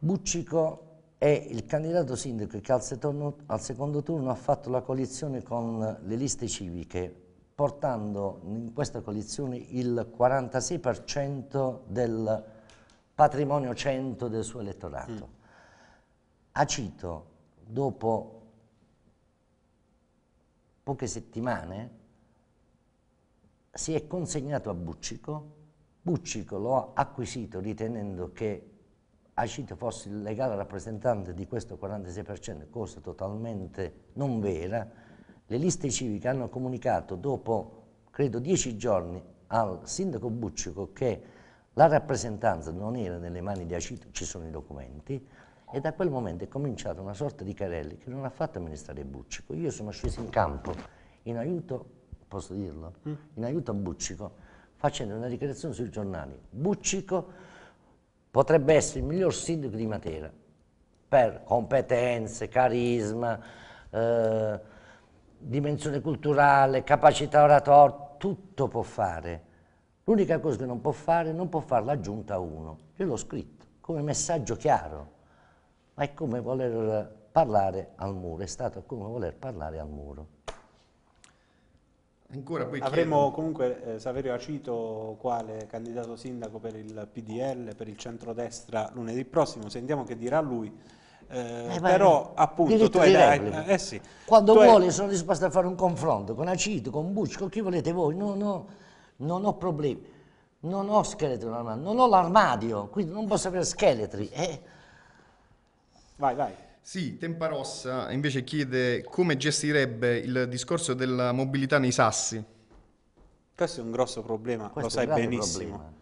Buccico è il candidato sindaco che al secondo, al secondo turno ha fatto la coalizione con le liste civiche portando in questa coalizione il 46% del patrimonio 100 del suo elettorato. Mm. Acito, dopo poche settimane, si è consegnato a Buccico, Buccico lo ha acquisito ritenendo che Acito fosse il legale rappresentante di questo 46%, cosa totalmente non vera, le liste civiche hanno comunicato dopo, credo, dieci giorni al sindaco Buccico che la rappresentanza non era nelle mani di Acito, ci sono i documenti, e da quel momento è cominciata una sorta di querelli che non ha fatto amministrare Buccico. Io sono sceso in campo in aiuto, posso dirlo, mm. in aiuto a Buccico, facendo una dichiarazione sui giornali. Buccico potrebbe essere il miglior sindaco di Matera per competenze, carisma, eh, dimensione culturale, capacità oratoria, tutto può fare. L'unica cosa che non può fare, non può fare l'aggiunta a uno. Io l'ho scritto, come messaggio chiaro, ma è come voler parlare al muro, è stato come voler parlare al muro. Avremo comunque eh, Saverio Acito quale candidato sindaco per il PDL, per il centrodestra lunedì prossimo, sentiamo che dirà lui eh, eh però appunto tu hai, dai, eh, sì. quando tu vuole hai... sono disposto a fare un confronto con Acito, con Bucci, con chi volete voi, no, no, non ho problemi, non ho scheletro, non ho l'armadio, quindi non posso avere scheletri. Eh. Vai, vai. Sì, Temparossa invece chiede come gestirebbe il discorso della mobilità nei sassi. Questo è un grosso problema, Questo lo sai benissimo. Problema.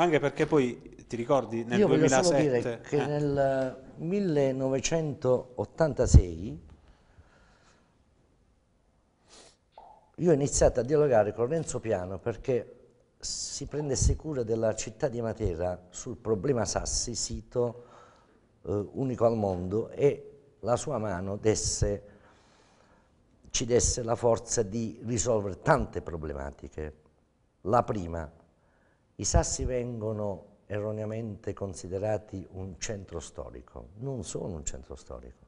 Anche perché poi, ti ricordi, nel Io 2007... Io voglio solo dire che eh. nel 1986 io ho iniziato a dialogare con Renzo Piano perché si prendesse cura della città di Matera sul problema Sassi, sito eh, unico al mondo, e la sua mano desse, ci desse la forza di risolvere tante problematiche. La prima, i sassi vengono erroneamente considerati un centro storico, non sono un centro storico,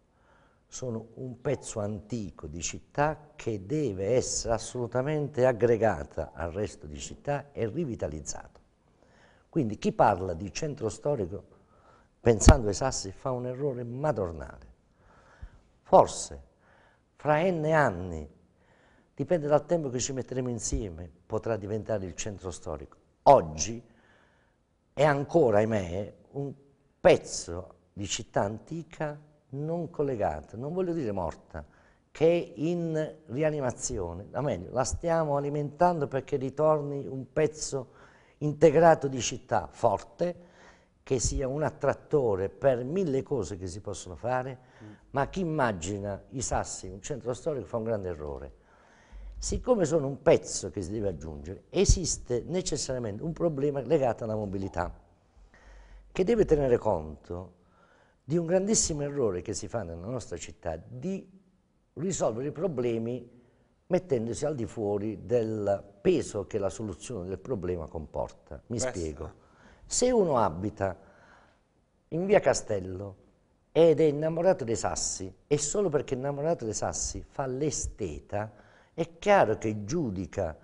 sono un pezzo antico di città che deve essere assolutamente aggregata al resto di città e rivitalizzato. Quindi chi parla di centro storico pensando ai sassi fa un errore madornale. Forse fra n anni, dipende dal tempo che ci metteremo insieme, potrà diventare il centro storico oggi è ancora, ahimè, un pezzo di città antica non collegata, non voglio dire morta, che è in rianimazione, o meglio, la stiamo alimentando perché ritorni un pezzo integrato di città forte, che sia un attrattore per mille cose che si possono fare, mm. ma chi immagina i sassi, un centro storico, fa un grande errore Siccome sono un pezzo che si deve aggiungere, esiste necessariamente un problema legato alla mobilità, che deve tenere conto di un grandissimo errore che si fa nella nostra città di risolvere i problemi mettendosi al di fuori del peso che la soluzione del problema comporta. Mi Questa. spiego. Se uno abita in via Castello ed è innamorato dei sassi e solo perché è innamorato dei sassi fa l'esteta, è chiaro che giudica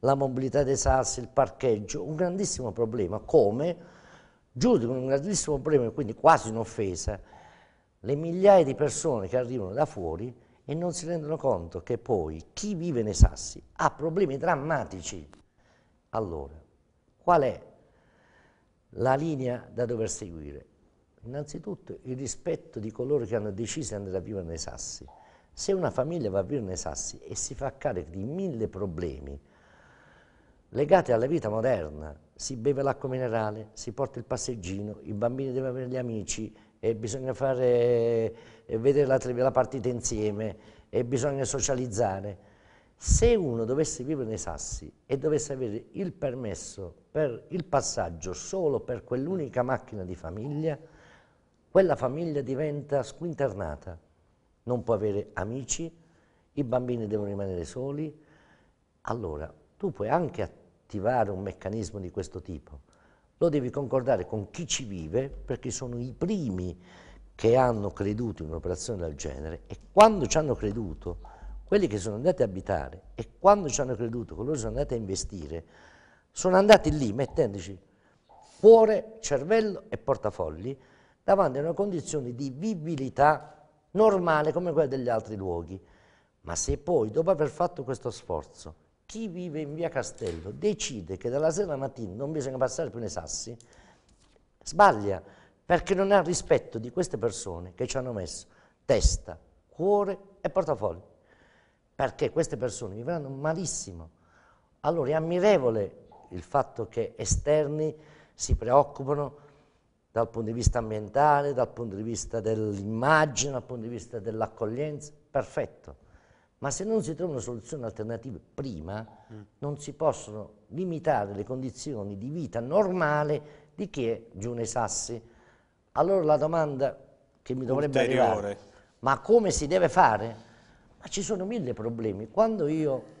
la mobilità dei sassi, il parcheggio, un grandissimo problema, come giudicano un grandissimo problema, quindi quasi un'offesa, le migliaia di persone che arrivano da fuori e non si rendono conto che poi chi vive nei sassi ha problemi drammatici. Allora, qual è la linea da dover seguire? Innanzitutto il rispetto di coloro che hanno deciso di andare a vivere nei sassi. Se una famiglia va a vivere nei Sassi e si fa carico di mille problemi legati alla vita moderna, si beve l'acqua minerale, si porta il passeggino, i bambini devono avere gli amici, e bisogna fare, e eh, vedere la, la partita insieme, e bisogna socializzare. Se uno dovesse vivere nei sassi e dovesse avere il permesso per il passaggio solo per quell'unica macchina di famiglia, quella famiglia diventa squinternata non può avere amici, i bambini devono rimanere soli. Allora, tu puoi anche attivare un meccanismo di questo tipo. Lo devi concordare con chi ci vive, perché sono i primi che hanno creduto in un'operazione del genere e quando ci hanno creduto, quelli che sono andati a abitare e quando ci hanno creduto, coloro che sono andati a investire, sono andati lì mettendoci cuore, cervello e portafogli davanti a una condizione di vivibilità normale come quella degli altri luoghi. Ma se poi, dopo aver fatto questo sforzo, chi vive in via Castello decide che dalla sera alla mattina non bisogna passare più nei sassi, sbaglia, perché non ha rispetto di queste persone che ci hanno messo testa, cuore e portafogli. Perché queste persone vivranno malissimo. Allora è ammirevole il fatto che esterni si preoccupano dal punto di vista ambientale, dal punto di vista dell'immagine, dal punto di vista dell'accoglienza, perfetto. Ma se non si trovano soluzioni alternative prima, mm. non si possono limitare le condizioni di vita normale di chi è giù nei sassi. Allora la domanda che mi dovrebbe Ulteriore. arrivare, ma come si deve fare? Ma ci sono mille problemi. Quando io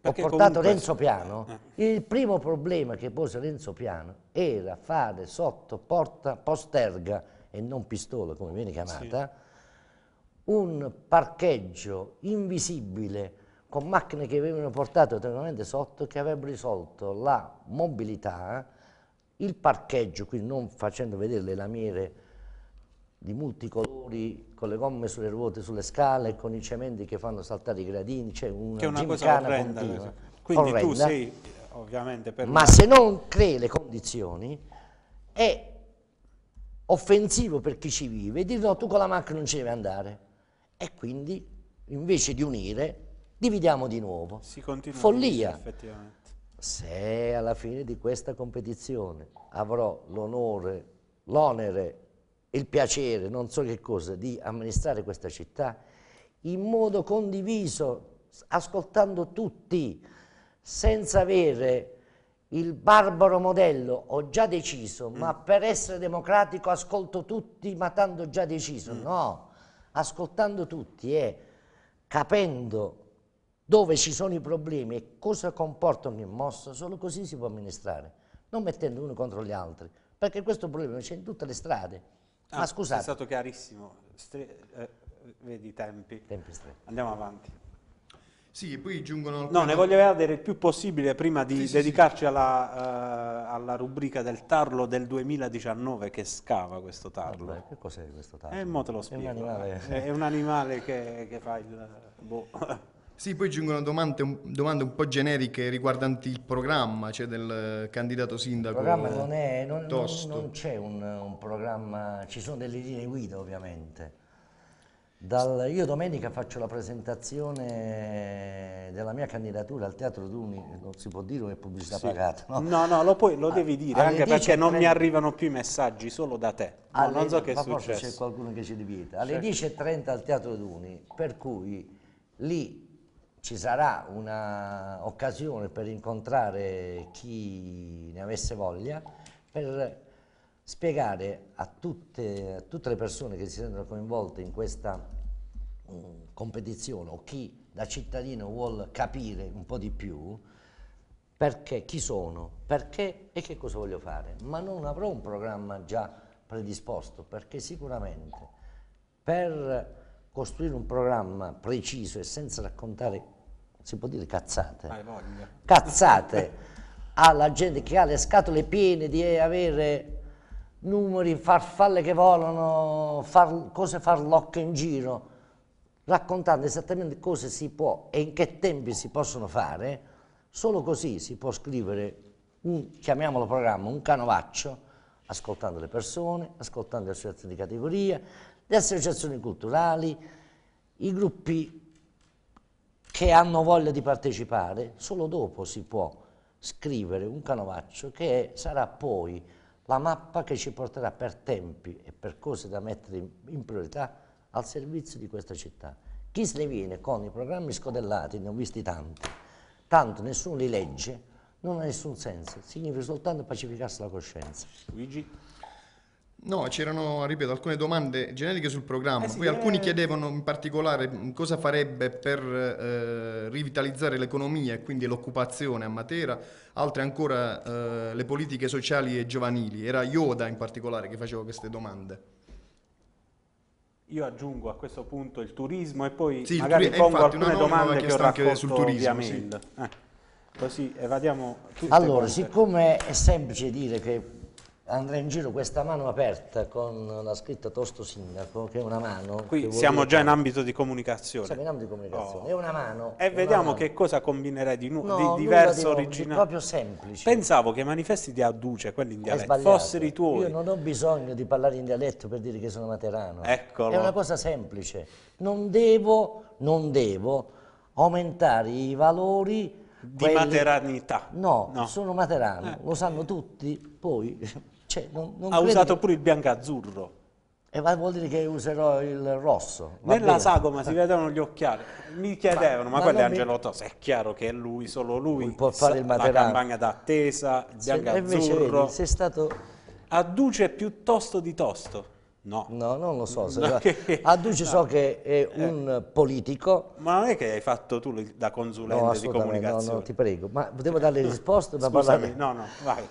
perché ho portato comunque... Renzo Piano, eh. il primo problema che pose Renzo Piano era fare sotto porta posterga e non pistola come viene chiamata, sì. un parcheggio invisibile con macchine che avevano portato eternamente sotto che avrebbero risolto la mobilità, il parcheggio, quindi non facendo vedere le lamiere di molti colori, con le gomme sulle ruote, sulle scale, con i cementi che fanno saltare i gradini, c'è cioè una, che è una cosa orrenda, continua, Quindi orrenda, tu sei ovviamente per... Ma se non crei le condizioni è offensivo per chi ci vive dire no, tu con la macchina non ci devi andare. E quindi invece di unire dividiamo di nuovo. Si continua Follia. Così, effettivamente. Se alla fine di questa competizione avrò l'onore, l'onere il piacere, non so che cosa, di amministrare questa città in modo condiviso, ascoltando tutti, senza avere il barbaro modello, ho già deciso, mm. ma per essere democratico ascolto tutti, ma tanto ho già deciso. Mm. No, ascoltando tutti e eh, capendo dove ci sono i problemi e cosa comporta ogni mossa, solo così si può amministrare, non mettendo uno contro gli altri, perché questo problema c'è in tutte le strade. Ah, Ma scusate. È stato chiarissimo, Stre eh, vedi i tempi. tempi Andiamo avanti. Sì, poi giungono alcune... No, ne voglio vedere il più possibile prima di sì, dedicarci sì. Alla, uh, alla, rubrica del tarlo del 2019 che scava questo tarlo. Vabbè, che cos'è questo tarlo? Eh, mo te lo spiego. È un animale, eh. è un animale che, che fa il... Boh. Sì, poi giungono domande, domande, un po' generiche riguardanti il programma, cioè del candidato sindaco. Il programma non, è, non, non, non c'è un, un, programma, ci sono delle linee guida ovviamente. Dal, io domenica faccio la presentazione della mia candidatura al Teatro Duni, non si può dire che è pubblicità sì. pagata. No, no, no lo, puoi, lo devi dire, anche perché non mi arrivano più i messaggi, solo da te. Alle, non so che ma è successo. forse c'è qualcuno che ci divieta. Alle certo. 10.30 al Teatro Duni, per cui lì ci sarà un'occasione per incontrare chi ne avesse voglia per spiegare a tutte, a tutte le persone che si sentono coinvolte in questa um, competizione o chi da cittadino vuole capire un po' di più perché, chi sono, perché e che cosa voglio fare, ma non avrò un programma già predisposto perché sicuramente per costruire un programma preciso e senza raccontare, si può dire cazzate, cazzate alla gente che ha le scatole piene di avere numeri, farfalle che volano, far, cose farlocche in giro, raccontando esattamente cosa si può e in che tempi si possono fare, solo così si può scrivere un, chiamiamolo programma, un canovaccio, ascoltando le persone, ascoltando le associazioni di categoria, le associazioni culturali, i gruppi che hanno voglia di partecipare, solo dopo si può scrivere un canovaccio che sarà poi la mappa che ci porterà per tempi e per cose da mettere in priorità al servizio di questa città. Chi se ne viene con i programmi scodellati, ne ho visti tanti, tanto nessuno li legge, non ha nessun senso, significa soltanto pacificarsi la coscienza. Luigi? No, c'erano, ripeto, alcune domande generiche sul programma. Eh sì, Poi eh... alcuni chiedevano in particolare cosa farebbe per eh, rivitalizzare l'economia e quindi l'occupazione a Matera, altre ancora eh, le politiche sociali e giovanili. Era Yoda in particolare che faceva queste domande. Io aggiungo a questo punto il turismo e poi sì, magari turi- pongo alcune domande che ho raccolto sul turismo, via sì. mail. Eh, così evadiamo tutte Allora, quante. siccome è semplice dire che andrei in giro questa mano aperta con la scritta Tosto Sindaco, che è una mano... Qui siamo già in ambito di comunicazione. Siamo in ambito di comunicazione, oh. è una mano. E vediamo mano. che cosa combinerai di, no, di diverso, di originale. proprio semplice. Pensavo che i manifesti di Adduce, quelli in dialetto, fossero i tuoi. Io non ho bisogno di parlare in dialetto per dire che sono materano. Eccolo. È una cosa semplice. Non devo, non devo aumentare i valori... Di quelli... materanità. No, no, sono materano, eh. lo sanno tutti, poi... Cioè, non, non ha usato che... pure il bianco-azzurro. E va, vuol dire che userò il rosso. Nella bene. sagoma si vedevano gli occhiali. Mi chiedevano, ma, ma, ma quello è Angelo mi... Tosi, è chiaro che è lui, solo lui. lui può fare il materiale. La campagna d'attesa, il bianco-azzurro. Se, Sei stato... Adduce piuttosto di tosto. No. no. non lo so. Se... Che... Adduce no. so che è eh. un eh. politico. Ma non è che hai fatto tu da consulente no, di comunicazione. No, no, ti prego, ma devo dare le risposte da Scusami, parlare. No, no, vai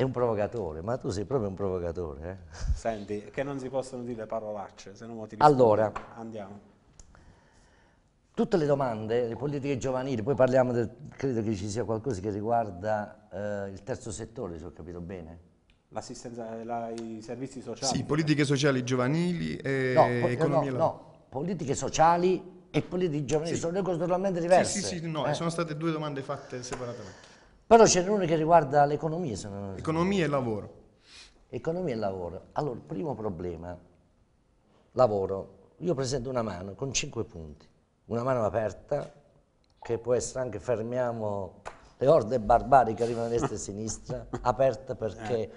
è un provocatore, ma tu sei proprio un provocatore. Eh? Senti, che non si possono dire parolacce, se no motivi. Allora, andiamo. Tutte le domande, le politiche giovanili, poi parliamo del, credo che ci sia qualcosa che riguarda eh, il terzo settore, se ho capito bene. L'assistenza, la, i servizi sociali. Sì, politiche sociali giovanili e no, economia. No, no, politiche sociali e politiche giovanili sì. sono due cose totalmente diverse. Sì, sì, sì, no, eh? sono state due domande fatte separatamente. Però c'è uno che riguarda l'economia. Economia e lavoro. Economia e lavoro. Allora, primo problema, lavoro. Io presento una mano con cinque punti. Una mano aperta, che può essere anche fermiamo le orde barbariche che arrivano a destra e a sinistra, aperta perché eh.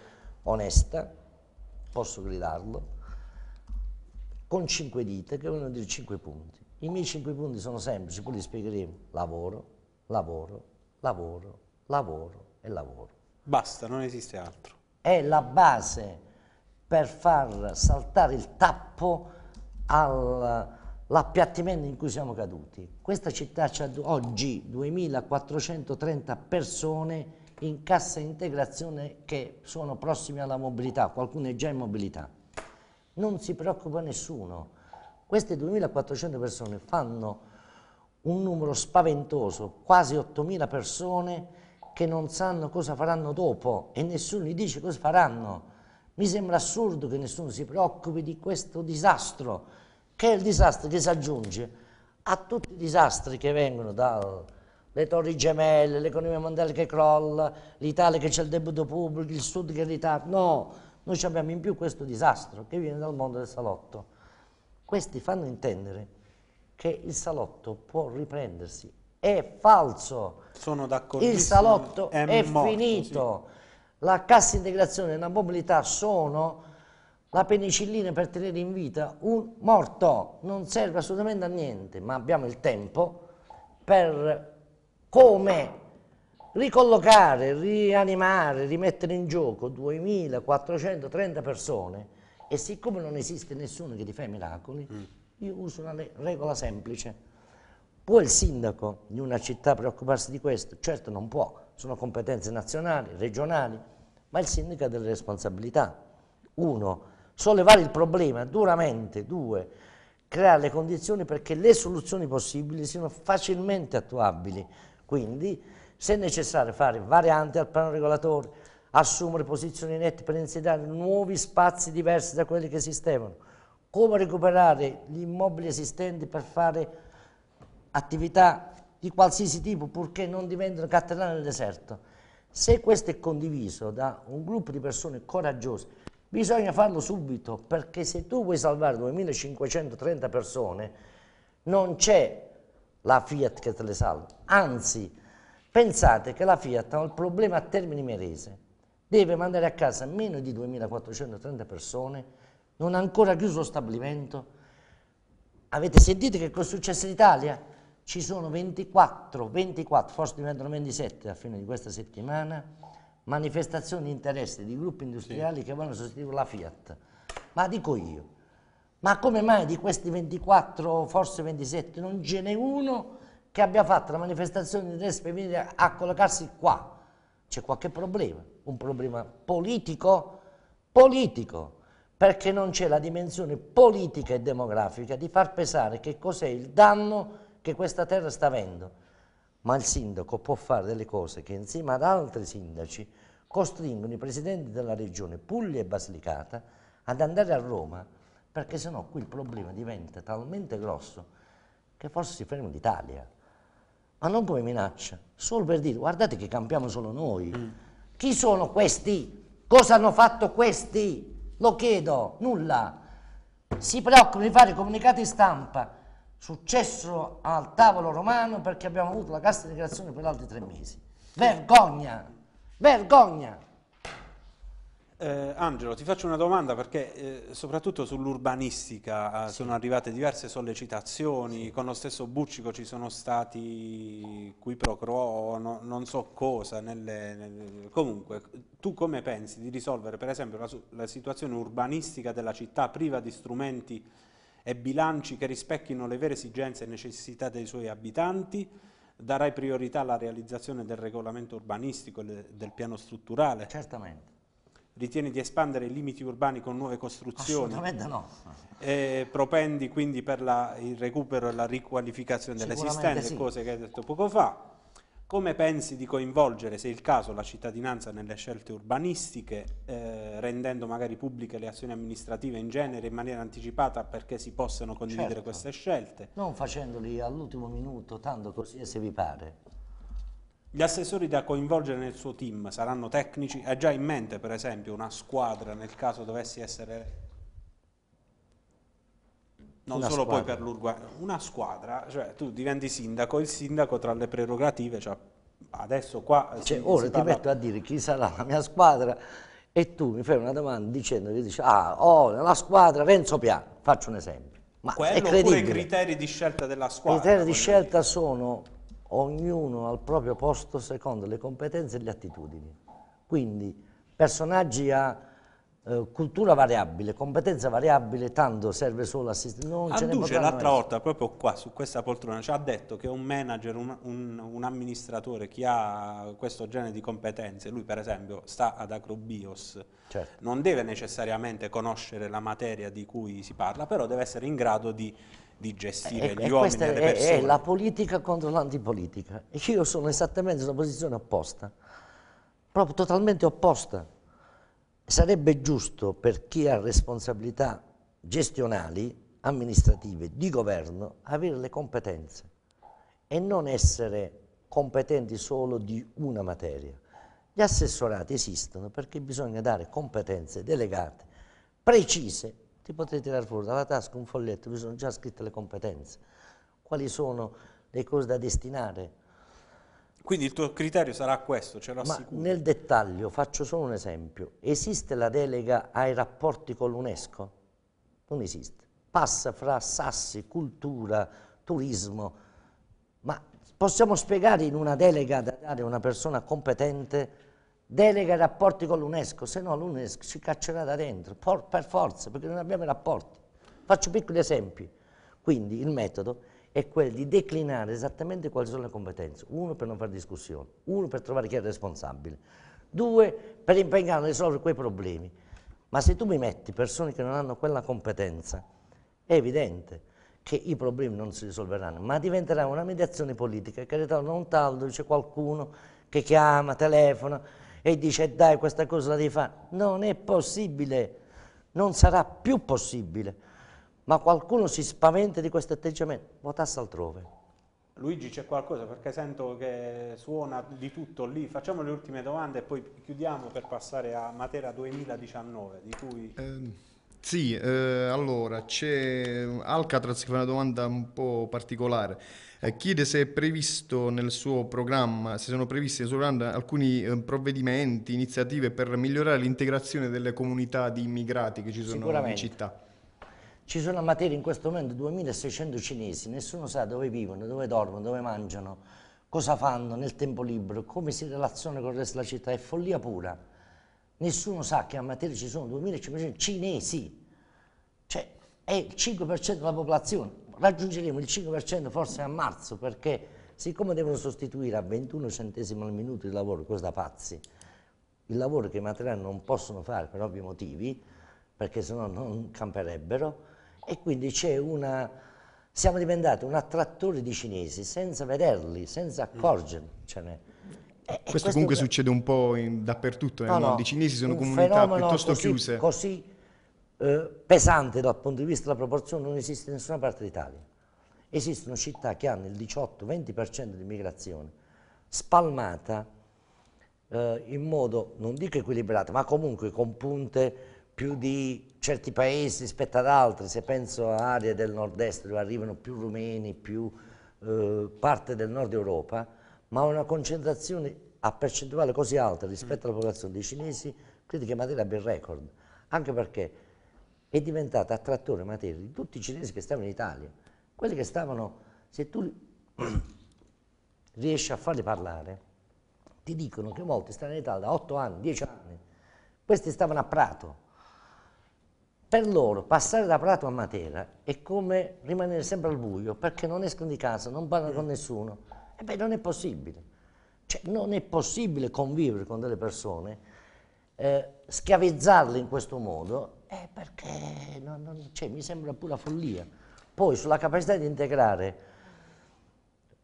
onesta, posso gridarlo, con cinque dita, che vogliono dire cinque punti. I miei cinque punti sono semplici, poi li spiegheremo. Lavoro, lavoro, lavoro, lavoro e lavoro. Basta, non esiste altro. È la base per far saltare il tappo all'appiattimento in cui siamo caduti. Questa città ha oggi 2430 persone in cassa integrazione che sono prossime alla mobilità, qualcuno è già in mobilità. Non si preoccupa nessuno. Queste 2400 persone fanno un numero spaventoso, quasi 8000 persone che non sanno cosa faranno dopo e nessuno gli dice cosa faranno. Mi sembra assurdo che nessuno si preoccupi di questo disastro, che è il disastro che si aggiunge a tutti i disastri che vengono dalle torri gemelle, l'economia mondiale che crolla, l'Italia che c'è il debito pubblico, il Sud che è in ritardo. No, noi abbiamo in più questo disastro che viene dal mondo del salotto. Questi fanno intendere che il salotto può riprendersi. È falso! Sono d'accordissimo. Il salotto è, è morto, finito. Sì. La cassa integrazione e la mobilità sono la penicillina per tenere in vita un morto. Non serve assolutamente a niente, ma abbiamo il tempo per come ricollocare, rianimare, rimettere in gioco 2430 persone e siccome non esiste nessuno che ti fa i miracoli, mm. io uso una regola semplice Può il sindaco di una città preoccuparsi di questo? Certo non può, sono competenze nazionali, regionali, ma il sindaco ha delle responsabilità. Uno, sollevare il problema duramente. Due, creare le condizioni perché le soluzioni possibili siano facilmente attuabili. Quindi, se necessario, fare varianti al piano regolatore, assumere posizioni nette per insediare nuovi spazi diversi da quelli che esistevano. Come recuperare gli immobili esistenti per fare attività di qualsiasi tipo, purché non diventino cattedrale nel deserto. Se questo è condiviso da un gruppo di persone coraggiose, bisogna farlo subito, perché se tu vuoi salvare 2530 persone, non c'è la Fiat che te le salva. Anzi, pensate che la Fiat ha un problema a termini merese. Deve mandare a casa meno di 2430 persone, non ha ancora chiuso lo stabilimento. Avete sentito che cosa è successo in Italia? Ci sono 24, 24, forse diventano 27 a fine di questa settimana, manifestazioni di interesse di gruppi industriali sì. che a sostituire la Fiat. Ma dico io, ma come mai di questi 24, forse 27, non ce n'è uno che abbia fatto la manifestazione di interesse per venire a collocarsi qua? C'è qualche problema, un problema politico? Politico, perché non c'è la dimensione politica e demografica di far pesare che cos'è il danno che questa terra sta avendo. Ma il sindaco può fare delle cose che insieme ad altri sindaci costringono i presidenti della regione Puglia e Basilicata ad andare a Roma perché sennò qui il problema diventa talmente grosso che forse si ferma l'Italia. Ma non come minaccia, solo per dire guardate che campiamo solo noi. Mm. Chi sono questi? Cosa hanno fatto questi? Lo chiedo, nulla. Si preoccupano di fare comunicati stampa successo al tavolo romano perché abbiamo avuto la cassa di creazione per altri tre mesi. Vergogna! Vergogna! Eh, Angelo, ti faccio una domanda perché eh, soprattutto sull'urbanistica eh, sì. sono arrivate diverse sollecitazioni, sì. con lo stesso Buccico ci sono stati qui pro cro, no, non so cosa, nelle, nelle... comunque tu come pensi di risolvere per esempio la, la situazione urbanistica della città priva di strumenti e bilanci che rispecchino le vere esigenze e necessità dei suoi abitanti, darai priorità alla realizzazione del regolamento urbanistico e del piano strutturale? Certamente. Ritieni di espandere i limiti urbani con nuove costruzioni? Assolutamente no. E propendi quindi per la, il recupero e la riqualificazione dell'esistente, sì. cose che hai detto poco fa come pensi di coinvolgere, se è il caso, la cittadinanza nelle scelte urbanistiche, eh, rendendo magari pubbliche le azioni amministrative in genere in maniera anticipata perché si possano condividere certo. queste scelte? Non facendoli all'ultimo minuto, tanto così se vi pare. Gli assessori da coinvolgere nel suo team saranno tecnici? Ha già in mente, per esempio, una squadra nel caso dovessi essere non una solo squadra. poi per l'Uruguay, una squadra, cioè tu diventi sindaco, il sindaco tra le prerogative, cioè, adesso qua... Eh, cioè, si, ora si parla... ti metto a dire chi sarà la mia squadra e tu mi fai una domanda dicendo che dici, ah, oh, nella squadra Renzo Piano, faccio un esempio. Ma Quello oppure i criteri di scelta della squadra? I criteri di scelta dire. sono ognuno al proprio posto secondo le competenze e le attitudini. Quindi personaggi a eh, cultura variabile, competenza variabile, tanto serve solo assistenza. Anduce l'altra volta, proprio qua, su questa poltrona, ci ha detto che un manager, un, un, un, amministratore che ha questo genere di competenze, lui per esempio sta ad Acrobios, certo. non deve necessariamente conoscere la materia di cui si parla, però deve essere in grado di, di gestire e, eh, eh, gli e uomini e le persone. È, è la politica contro l'antipolitica. Io sono esattamente in una posizione opposta, proprio totalmente opposta sarebbe giusto per chi ha responsabilità gestionali, amministrative, di governo, avere le competenze e non essere competenti solo di una materia. Gli assessorati esistono perché bisogna dare competenze delegate, precise. Ti potete tirare fuori dalla tasca un foglietto, vi sono già scritte le competenze. Quali sono le cose da destinare quindi il tuo criterio sarà questo, ce lo assicuro. Ma nel dettaglio faccio solo un esempio. Esiste la delega ai rapporti con l'UNESCO? Non esiste. Passa fra sassi, cultura, turismo. Ma possiamo spiegare in una delega da dare a una persona competente delega ai rapporti con l'UNESCO, se no l'UNESCO ci caccerà da dentro, per forza, perché non abbiamo i rapporti. Faccio piccoli esempi. Quindi il metodo è quello di declinare esattamente quali sono le competenze. Uno, per non fare discussione. Uno, per trovare chi è responsabile. Due, per impegnare a risolvere quei problemi. Ma se tu mi metti persone che non hanno quella competenza, è evidente che i problemi non si risolveranno, ma diventerà una mediazione politica che ritorna a un taldo, c'è qualcuno che chiama, telefona e dice dai questa cosa la devi fare. Non è possibile, non sarà più possibile ma qualcuno si spaventa di questo atteggiamento, votasse altrove. Luigi c'è qualcosa perché sento che suona di tutto lì, facciamo le ultime domande e poi chiudiamo per passare a Matera 2019 di cui... Eh, sì, eh, allora c'è Alcatraz che fa una domanda un po' particolare, eh, chiede se è previsto nel suo programma, se sono previsti nel suo programma alcuni eh, provvedimenti, iniziative per migliorare l'integrazione delle comunità di immigrati che ci sono in città. Ci sono a Matera in questo momento 2600 cinesi, nessuno sa dove vivono, dove dormono, dove mangiano, cosa fanno nel tempo libero, come si relazionano con il resto della città, è follia pura. Nessuno sa che a Matera ci sono 2500 cinesi, cioè è il 5% della popolazione, raggiungeremo il 5% forse a marzo perché siccome devono sostituire a 21 centesimi al minuto il lavoro, cosa da pazzi, il lavoro che i materiali non possono fare per ovvi motivi, perché sennò non camperebbero, e quindi c'è una... siamo diventati un attrattore di cinesi senza vederli, senza mm. accorgercene. E, questo, questo, comunque è... succede un po' in, dappertutto, no, eh, no? i cinesi sono comunità piuttosto così, chiuse. Così eh, pesante dal punto di vista della proporzione non esiste in nessuna parte d'Italia. Esistono città che hanno il 18-20% di immigrazione spalmata eh, in modo, non dico equilibrato, ma comunque con punte più di certi paesi rispetto ad altri, se penso a aree del nord-est dove arrivano più rumeni, più eh, parte del nord Europa, ma una concentrazione a percentuale così alta rispetto alla popolazione dei cinesi, credo che Matera abbia il record, anche perché è diventata attrattore Matera di tutti i cinesi che stavano in Italia, quelli che stavano, se tu riesci a farli parlare, ti dicono che molti stanno in Italia da 8 anni, 10 anni, questi stavano a Prato, per loro passare da Prato a Matera è come rimanere sempre al buio perché non escono di casa, non parlano mm. con nessuno. E beh, non è possibile. Cioè, non è possibile convivere con delle persone, eh, schiavizzarle in questo modo, eh, perché non, non, cioè, mi sembra pura follia. Poi sulla capacità di integrare,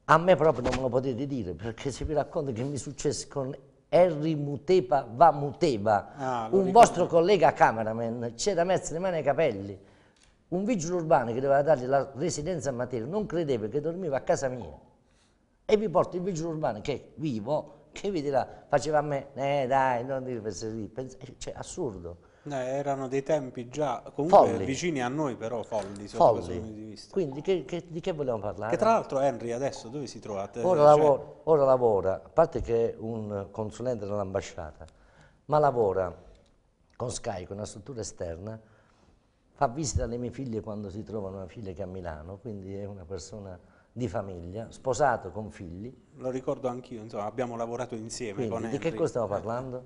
a me proprio non me lo potete dire, perché se vi racconto che mi successe con Harry Mutepa va Muteva, ah, un ricordo. vostro collega cameraman, c'è da messo le mani ai capelli. Un vigile urbano che doveva dargli la residenza a Matera non credeva che dormiva a casa mia. E vi porto il vigile urbano che è vivo, che vi dirà, faceva a me, eh dai, non dire per servire, eh, cioè assurdo. Eh, erano dei tempi già comunque folli. vicini a noi però folli sotto folli. di vista. Quindi che, che, di che vogliamo parlare? Che tra l'altro Henry adesso dove si trova? Ora, cioè... lavora, ora lavora, a parte che è un consulente dell'ambasciata, ma lavora con Sky, con una struttura esterna, fa visita alle mie figlie quando si trovano una figlia che è a Milano, quindi è una persona di famiglia, sposato con figli. Lo ricordo anch'io, abbiamo lavorato insieme quindi, con Henry. Di che cosa stiamo eh. parlando?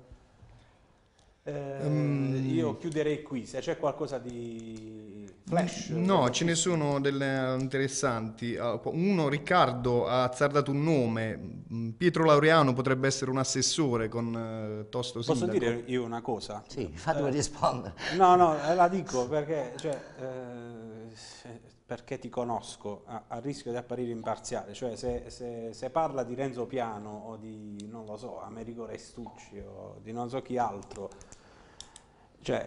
Eh, io chiuderei qui, se c'è qualcosa di flash. No, ce ne sono delle interessanti. Ah, uno, Riccardo ha azzardato un nome, mm, Pietro Laureano potrebbe essere un assessore con uh, Tosto Sindaco. Posso dire io una cosa? Sì, fatemi eh, rispondere. No, no, eh, la dico perché, cioè, eh, perché ti conosco, a, a, rischio di apparire imparziale, cioè se, se, se, parla di Renzo Piano o di, non lo so, Americo Restucci o di non so chi altro cioè,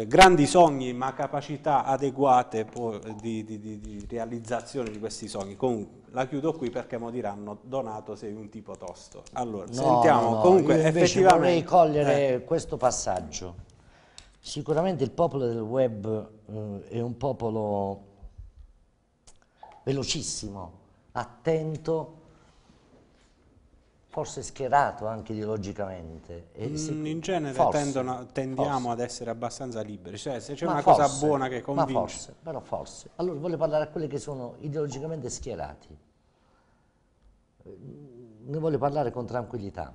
eh, grandi sogni ma capacità adeguate di, di, di, di, realizzazione di questi sogni. Comunque, la chiudo qui perché mi diranno Donato sei un tipo tosto. Allora, no, sentiamo, no, comunque io effettivamente... vorrei eh. cogliere eh. questo passaggio. Sicuramente il popolo del web eh, è un popolo velocissimo, attento, forse schierato anche ideologicamente. Mm, in genere forse, tendono, tendiamo forse. ad essere abbastanza liberi, cioè se c'è una forse, cosa buona che convince... Ma forse, però forse. Allora voglio parlare a quelli che sono ideologicamente schierati. Eh, ne voglio parlare con tranquillità.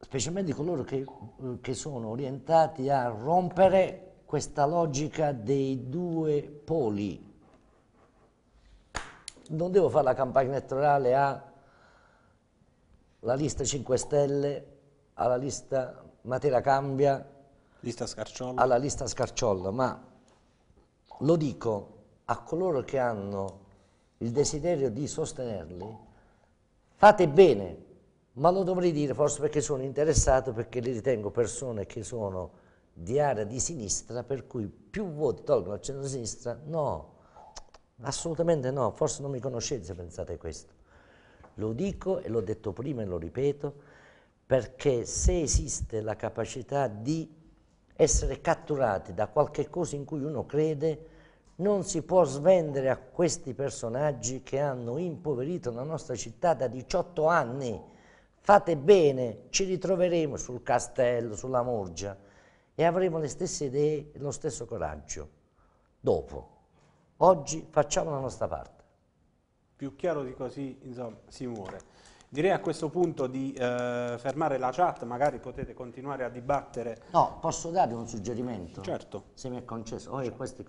Specialmente coloro che, eh, che sono orientati a rompere questa logica dei due poli non devo fare la campagna elettorale alla lista 5 Stelle, alla lista Matera Cambia, lista alla lista Scarciolla, ma lo dico a coloro che hanno il desiderio di sostenerli, fate bene, ma lo dovrei dire forse perché sono interessato, perché li ritengo persone che sono di area di sinistra, per cui più voti tolgono al centro-sinistra, no, Assolutamente no, forse non mi conoscete se pensate questo. Lo dico e l'ho detto prima e lo ripeto, perché se esiste la capacità di essere catturati da qualche cosa in cui uno crede, non si può svendere a questi personaggi che hanno impoverito la nostra città da 18 anni. Fate bene, ci ritroveremo sul castello, sulla Morgia e avremo le stesse idee e lo stesso coraggio. Dopo. Oggi facciamo la nostra parte. Più chiaro di così, insomma, si muore. Direi a questo punto di eh, fermare la chat, magari potete continuare a dibattere. No, posso dare un suggerimento? Certo. Se mi è concesso, oh, certo. questa è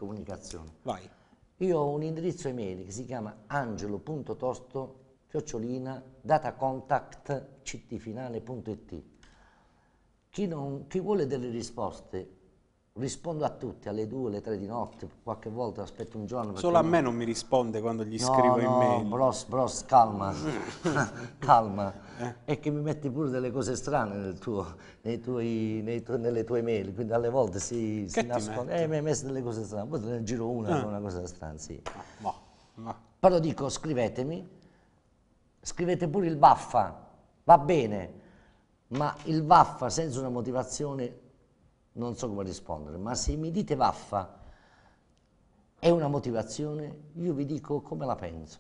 Vai. Io ho un indirizzo email che si chiama angelo.tosto chiocciolina datacontactctfinale.it chi, chi, vuole delle risposte rispondo a tutti, alle 2, alle 3 di notte, qualche volta aspetto un giorno. Solo a me non mi risponde quando gli no, scrivo no, in mail. Bros, bros, calma, calma. Eh? E che mi metti pure delle cose strane nel tuo, nei tuoi, nei tu, nelle tue mail, quindi alle volte si, si nasconde. Eh, mi hai messo delle cose strane, poi te ne giro una, eh. una cosa strana, sì. No, ah, no. Però dico, scrivetemi, scrivete pure il baffa, va bene, ma il baffa senza una motivazione non so come rispondere, ma se mi dite vaffa è una motivazione, io vi dico come la penso.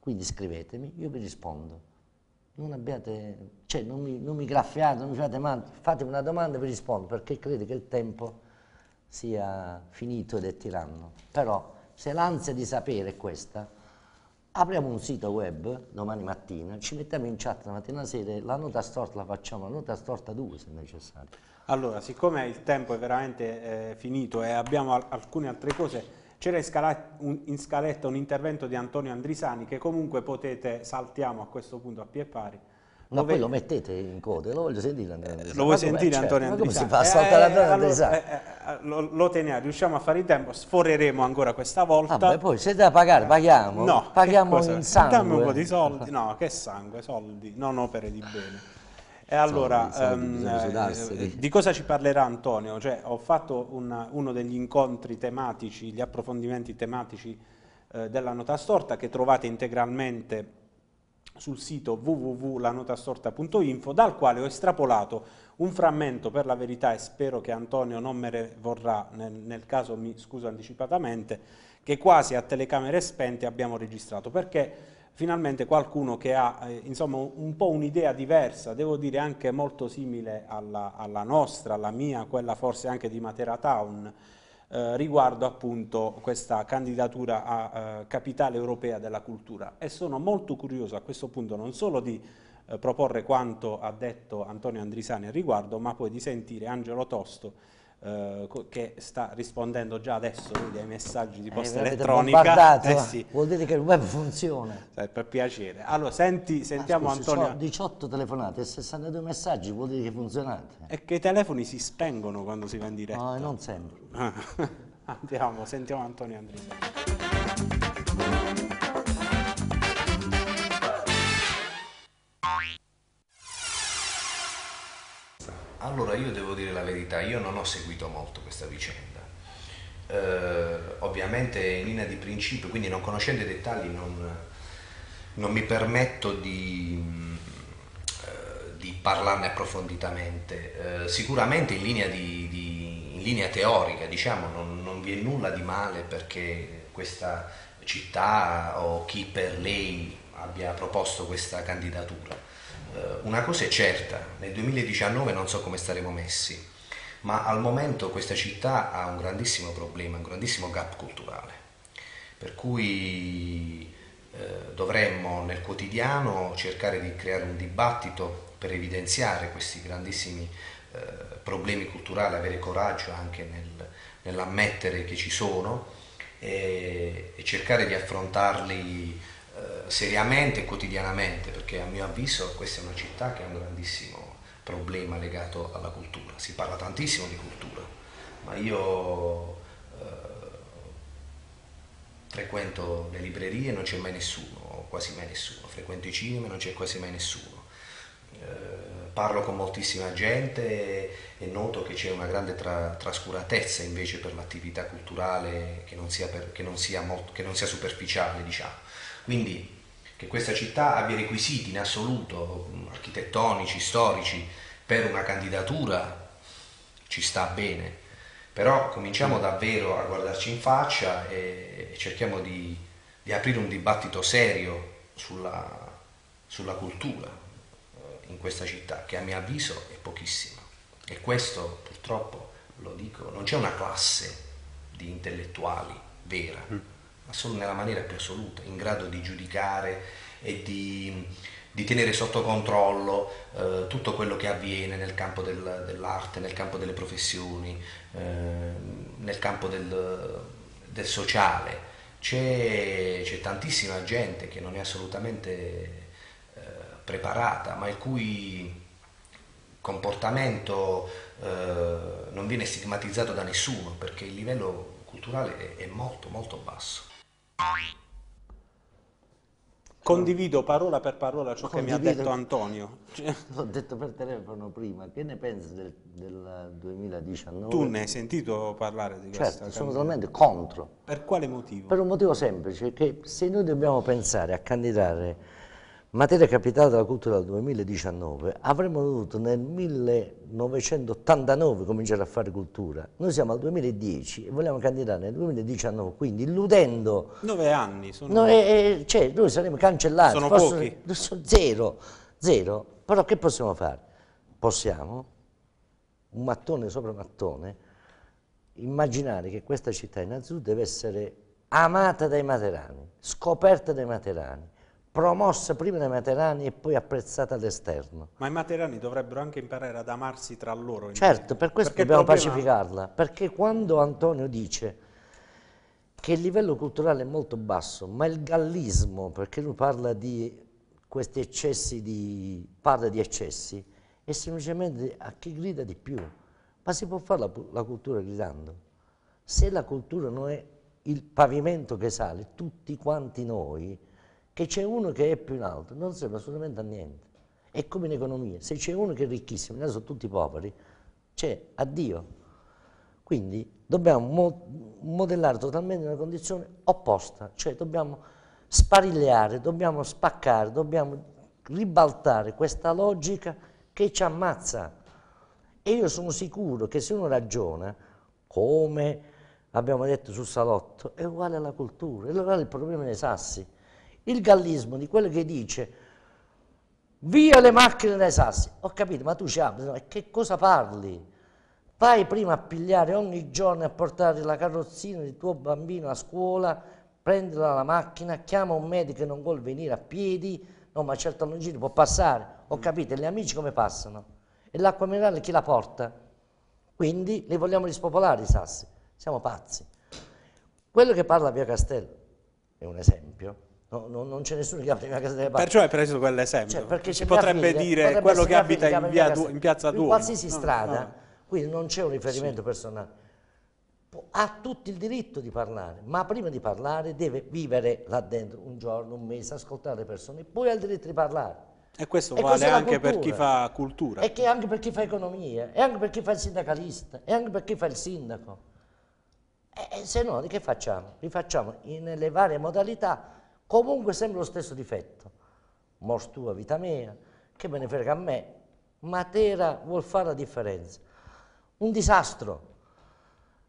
Quindi scrivetemi, io vi rispondo. Non abbiate, cioè non mi, non mi graffiate, non mi fate male, fatemi una domanda e vi rispondo, perché credo che il tempo sia finito ed è tiranno. Però se l'ansia di sapere è questa, apriamo un sito web domani mattina, ci mettiamo in chat la mattina sera, la nota storta la facciamo, la nota storta 2 se necessario. Allora, siccome il tempo è veramente eh, finito e abbiamo al alcune altre cose, c'era in, in, scaletta un intervento di Antonio Andrisani che comunque potete, saltiamo a questo punto a pie pari, ma dove... poi lo mettete in coda, lo voglio sentire Antonio Andresa. Lo vuoi sentire cioè, Antonio Andresa? come si fa a eh, saltare Antonio Andresa? Eh, eh, lo, lo teniamo, riusciamo a fare in tempo, sforeremo ancora questa volta. Vabbè, ah, poi se da pagare paghiamo, no, paghiamo in sangue. Dammi un po' di soldi, no, che sangue, soldi, non opere di bene. E allora, soldi, soldi, um, di cosa ci parlerà Antonio? Cioè, ho fatto una, uno degli incontri tematici, gli approfondimenti tematici eh, della nota storta che trovate integralmente sul sito www.lanotastorta.info dal quale ho estrapolato un frammento per la verità e spero che Antonio non me ne vorrà, nel, nel caso mi scuso anticipatamente, che quasi a telecamere spente abbiamo registrato perché finalmente qualcuno che ha eh, insomma un po' un'idea diversa, devo dire anche molto simile alla, alla nostra, alla mia, quella forse anche di Matera Town, eh, riguardo appunto questa candidatura a eh, capitale europea della cultura e sono molto curioso a questo punto non solo di eh, proporre quanto ha detto Antonio Andrisani al riguardo ma poi di sentire Angelo Tosto Uh, che sta rispondendo già adesso vedi, ai messaggi di eh, posta eh, elettronica. Eh, sì. Vuol dire che il web funziona. Eh, per piacere. Allora, senti, ah, sentiamo ah, scusi, Antonio. 18 telefonate e 62 messaggi, vuol dire che funzionate. E che i telefoni si spengono quando si va in diretta. No, non sempre. Ah, andiamo, sentiamo Antonio Andrea. Allora io devo dire la verità, io non ho seguito molto questa vicenda. Eh, ovviamente in linea di principio, quindi non conoscendo i dettagli non, non mi permetto di, eh, di parlarne approfonditamente. Eh, sicuramente in linea, di, di, in linea, teorica diciamo, non, non vi è nulla di male perché questa città o chi per lei abbia proposto questa candidatura eh, una cosa è certa, nel 2019 non so come staremo messi, ma al momento questa città ha un grandissimo problema, un grandissimo gap culturale, per cui eh, dovremmo nel quotidiano cercare di creare un dibattito per evidenziare questi grandissimi eh, problemi culturali, avere coraggio anche nel, nell'ammettere che ci sono e, e cercare di affrontarli seriamente e quotidianamente, perché a mio avviso questa è una città che ha un grandissimo problema legato alla cultura. Si parla tantissimo di cultura, ma io eh, frequento le librerie e non c'è mai nessuno, o quasi mai nessuno, frequento i cinema e non c'è quasi mai nessuno. Eh, parlo con moltissima gente e, noto che c'è una grande tra, trascuratezza invece per l'attività culturale che non sia, per, che non sia, molto, che non sia superficiale, diciamo. Quindi che questa città abbia requisiti in assoluto architettonici, storici per una candidatura ci sta bene, però cominciamo mm. davvero a guardarci in faccia e, cerchiamo di, di aprire un dibattito serio sulla, sulla cultura eh, in questa città, che a mio avviso è pochissima. E questo purtroppo lo dico, non c'è una classe di intellettuali vera. Mm ma solo nella maniera più assoluta, in grado di giudicare e di, di tenere sotto controllo eh, tutto quello che avviene nel campo del, dell'arte, nel campo delle professioni, eh, nel campo del, del sociale. C'è, c'è, tantissima gente che non è assolutamente eh, preparata, ma il cui comportamento eh, non viene stigmatizzato da nessuno perché il livello culturale è, è molto molto basso. Condivido parola per parola ciò Condivido. che mi ha detto Antonio. L'ho detto per telefono prima, che ne pensi del, del 2019? Tu ne hai sentito parlare di certo, questa sono totalmente contro. Per quale motivo? Per un motivo semplice, che se noi dobbiamo pensare a candidare materia capitale della cultura del 2019, avremmo dovuto nel 1989 cominciare a fare cultura. Noi siamo al 2010 e vogliamo candidare nel 2019, quindi illudendo... Nove anni sono... No, eh, eh, cioè, noi saremo cancellati. Sono possono, pochi. Zero, zero. Però che possiamo fare? Possiamo, un mattone sopra mattone, immaginare che questa città innanzitutto deve essere amata dai materani, scoperta dai materani, promossa prima dai materani e poi apprezzata all'esterno. Ma i materani dovrebbero anche imparare ad amarsi tra loro. In Certo, per questo perché dobbiamo problema... pacificarla, perché quando Antonio dice che il livello culturale è molto basso, ma il gallismo, perché lui parla di questi eccessi, di, parla di eccessi, è semplicemente a chi grida di più. Ma si può fare la, la cultura gridando. Se la cultura non è il pavimento che sale, tutti quanti noi, che c'è uno che è più in alto, non serve assolutamente a niente. È come in economia, se c'è uno che è ricchissimo, adesso sono tutti poveri, c'è addio. Quindi dobbiamo modellare totalmente una condizione opposta, cioè dobbiamo sparigliare, dobbiamo spaccare, dobbiamo ribaltare questa logica che ci ammazza. E io sono sicuro che se uno ragiona, come abbiamo detto sul salotto, è uguale alla cultura, è uguale al problema dei sassi il gallismo di quello che dice via le macchine dai sassi. Ho capito, ma tu ci abiti, che cosa parli? Vai prima a pigliare ogni giorno a portare la carrozzina del tuo bambino a scuola, prendila la macchina, chiama un medico che non vuole venire a piedi, no ma certo non giro, può passare. Ho mm. capito, e gli amici come passano? E l'acqua minerale chi la porta? Quindi li vogliamo rispopolare i sassi, siamo pazzi. Quello che parla Via Castello è un esempio, No, no, non c'è nessuno che apre prima casa delle parti. Perciò hai preso quell'esempio. Cioè, si potrebbe figlia, dire potrebbe quello che abita in, via, casa, in piazza Duomo. In qualsiasi no, strada, quindi non c'è un riferimento sì. personale. Ha tutto il diritto di parlare, ma prima di parlare deve vivere là dentro un giorno, un mese, ascoltare le persone, poi ha il diritto di parlare. E questo e vale anche per chi fa cultura. E anche per chi fa economia, e anche per chi fa il sindacalista, e anche per chi fa il sindaco. E, e se no, di che facciamo? Li facciamo nelle varie modalità Comunque sempre lo stesso difetto. Mors tua, vita mia, che me ne frega a me. Matera vuol fare la differenza. Un disastro.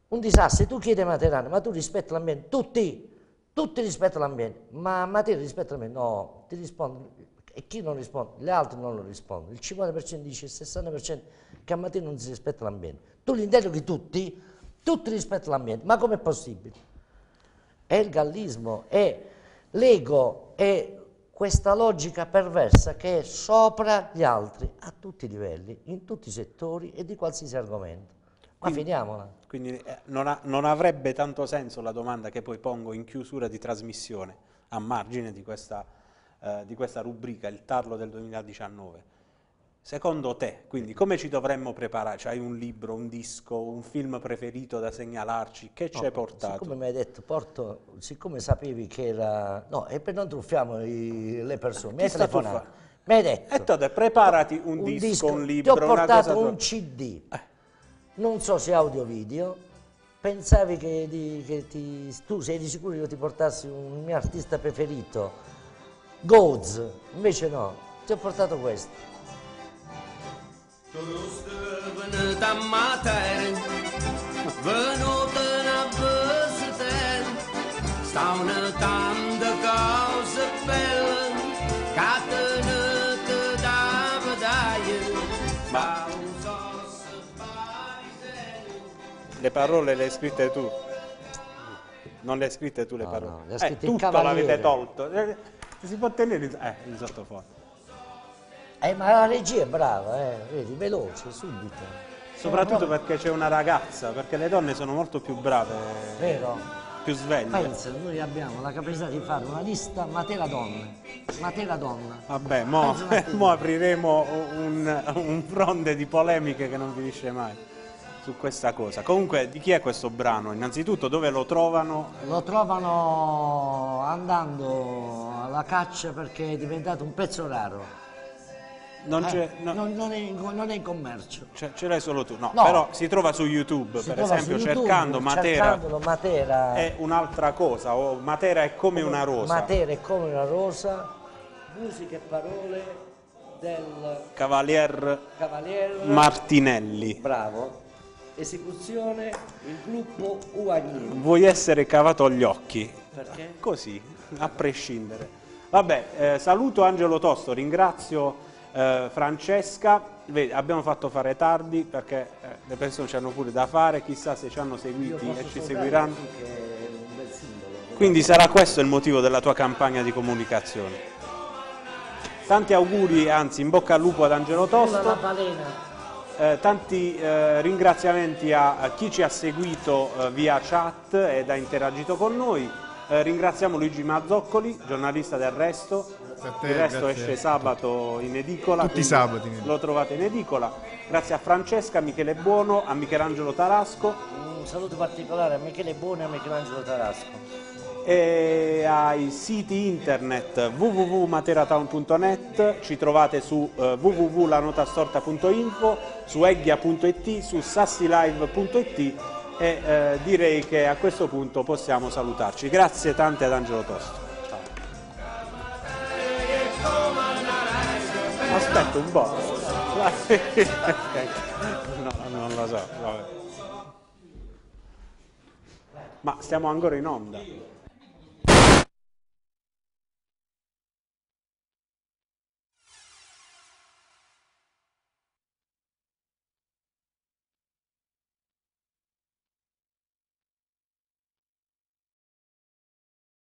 Un disastro. Se tu chiedi a Materana, ma tu rispetti l'ambiente, tutti, tutti rispettano l'ambiente, ma Matera rispetta l'ambiente, no, ti rispondo. E chi non risponde? Gli altri non lo rispondono. Il 50% dice, il 60% che a Matera non si rispetta l'ambiente. Tu li interroghi tutti, tutti rispettano l'ambiente, ma com'è possibile? È il gallismo, è L'ego è questa logica perversa che è sopra gli altri a tutti i livelli, in tutti i settori e di qualsiasi argomento. Ma quindi, finiamola. Quindi eh, non, ha, non avrebbe tanto senso la domanda che poi pongo in chiusura di trasmissione, a margine di questa eh, di questa rubrica, il tarlo del 2019. Secondo te, quindi, come ci dovremmo preparare? C'hai cioè, un libro, un disco, un film preferito da segnalarci? Che ci hai no, portato? Siccome mi hai detto, porto, siccome sapevi che era... No, e per non truffiamo i, le persone, mi hai telefonato. Mi hai detto... E eh, Tode, preparati un, un disco, disco, un libro, Ti ho portato un CD, eh. non so se audio-video, pensavi che, di, che ti, tu sei di sicuro che io ti portassi un mio artista preferito, Goz, invece no, ti ho portato questo le parole le hai scritte tu? Non le hai scritte tu le parole? No, le eh, tutto l'avete tolto. Eh, si può tenere in, eh, in sottofondo. Eh, ma la regia è brava, eh, vedi, veloce, subito. Soprattutto eh, perché c'è una ragazza, perché le donne sono molto più brave. Vero? Più sveglie. Pensa, noi abbiamo la capacità di fare una lista Matela Donna. Matela Donna. Vabbè, mo, mo apriremo un, un fronte di polemiche che non finisce mai su questa cosa. Comunque, di chi è questo brano? Innanzitutto, dove lo trovano? Lo trovano andando alla caccia perché è diventato un pezzo raro. Non, ah, no. non, non, è in, non, è, in commercio. ce l'hai solo tu, no, no, Però si trova su YouTube, si per esempio, YouTube, cercando Matera. Matera. È un'altra cosa, o Matera è come, come una rosa. Matera è come una rosa, musica e parole del... Cavalier, Cavalier Martinelli. Bravo. Esecuzione, il gruppo Uagnini. Vuoi essere cavato agli occhi? Perché? Così, a prescindere. Vabbè, eh, saluto Angelo Tosto, ringrazio eh, Francesca, Vedi, abbiamo fatto fare tardi perché eh, le persone ci hanno pure da fare, chissà se ci hanno seguiti e ci seguiranno. Quindi sarà questo il motivo della tua campagna di comunicazione. Tanti auguri, anzi in bocca al lupo ad Angelo Tosto. Eh, tanti eh, ringraziamenti a, a, chi ci ha seguito eh, via chat ed ha interagito con noi. Eh, ringraziamo Luigi Mazzoccoli, giornalista del Resto, Grazie Il resto esce sabato in edicola. Tutti i sabati. Lo trovate in edicola. Grazie a Francesca, Michele Buono, a Michelangelo Tarasco. Un saluto particolare a Michele Buono e a Michelangelo Tarasco. E ai siti internet www.materatown.net, ci trovate su eh, www.lanotastorta.info, su egghia.it, su sassilive.it e eh, direi che a questo punto possiamo salutarci. Grazie tante ad Angelo Tosto. Aspetta un po'. No, non lo so, vabbè. Ma stiamo ancora in onda.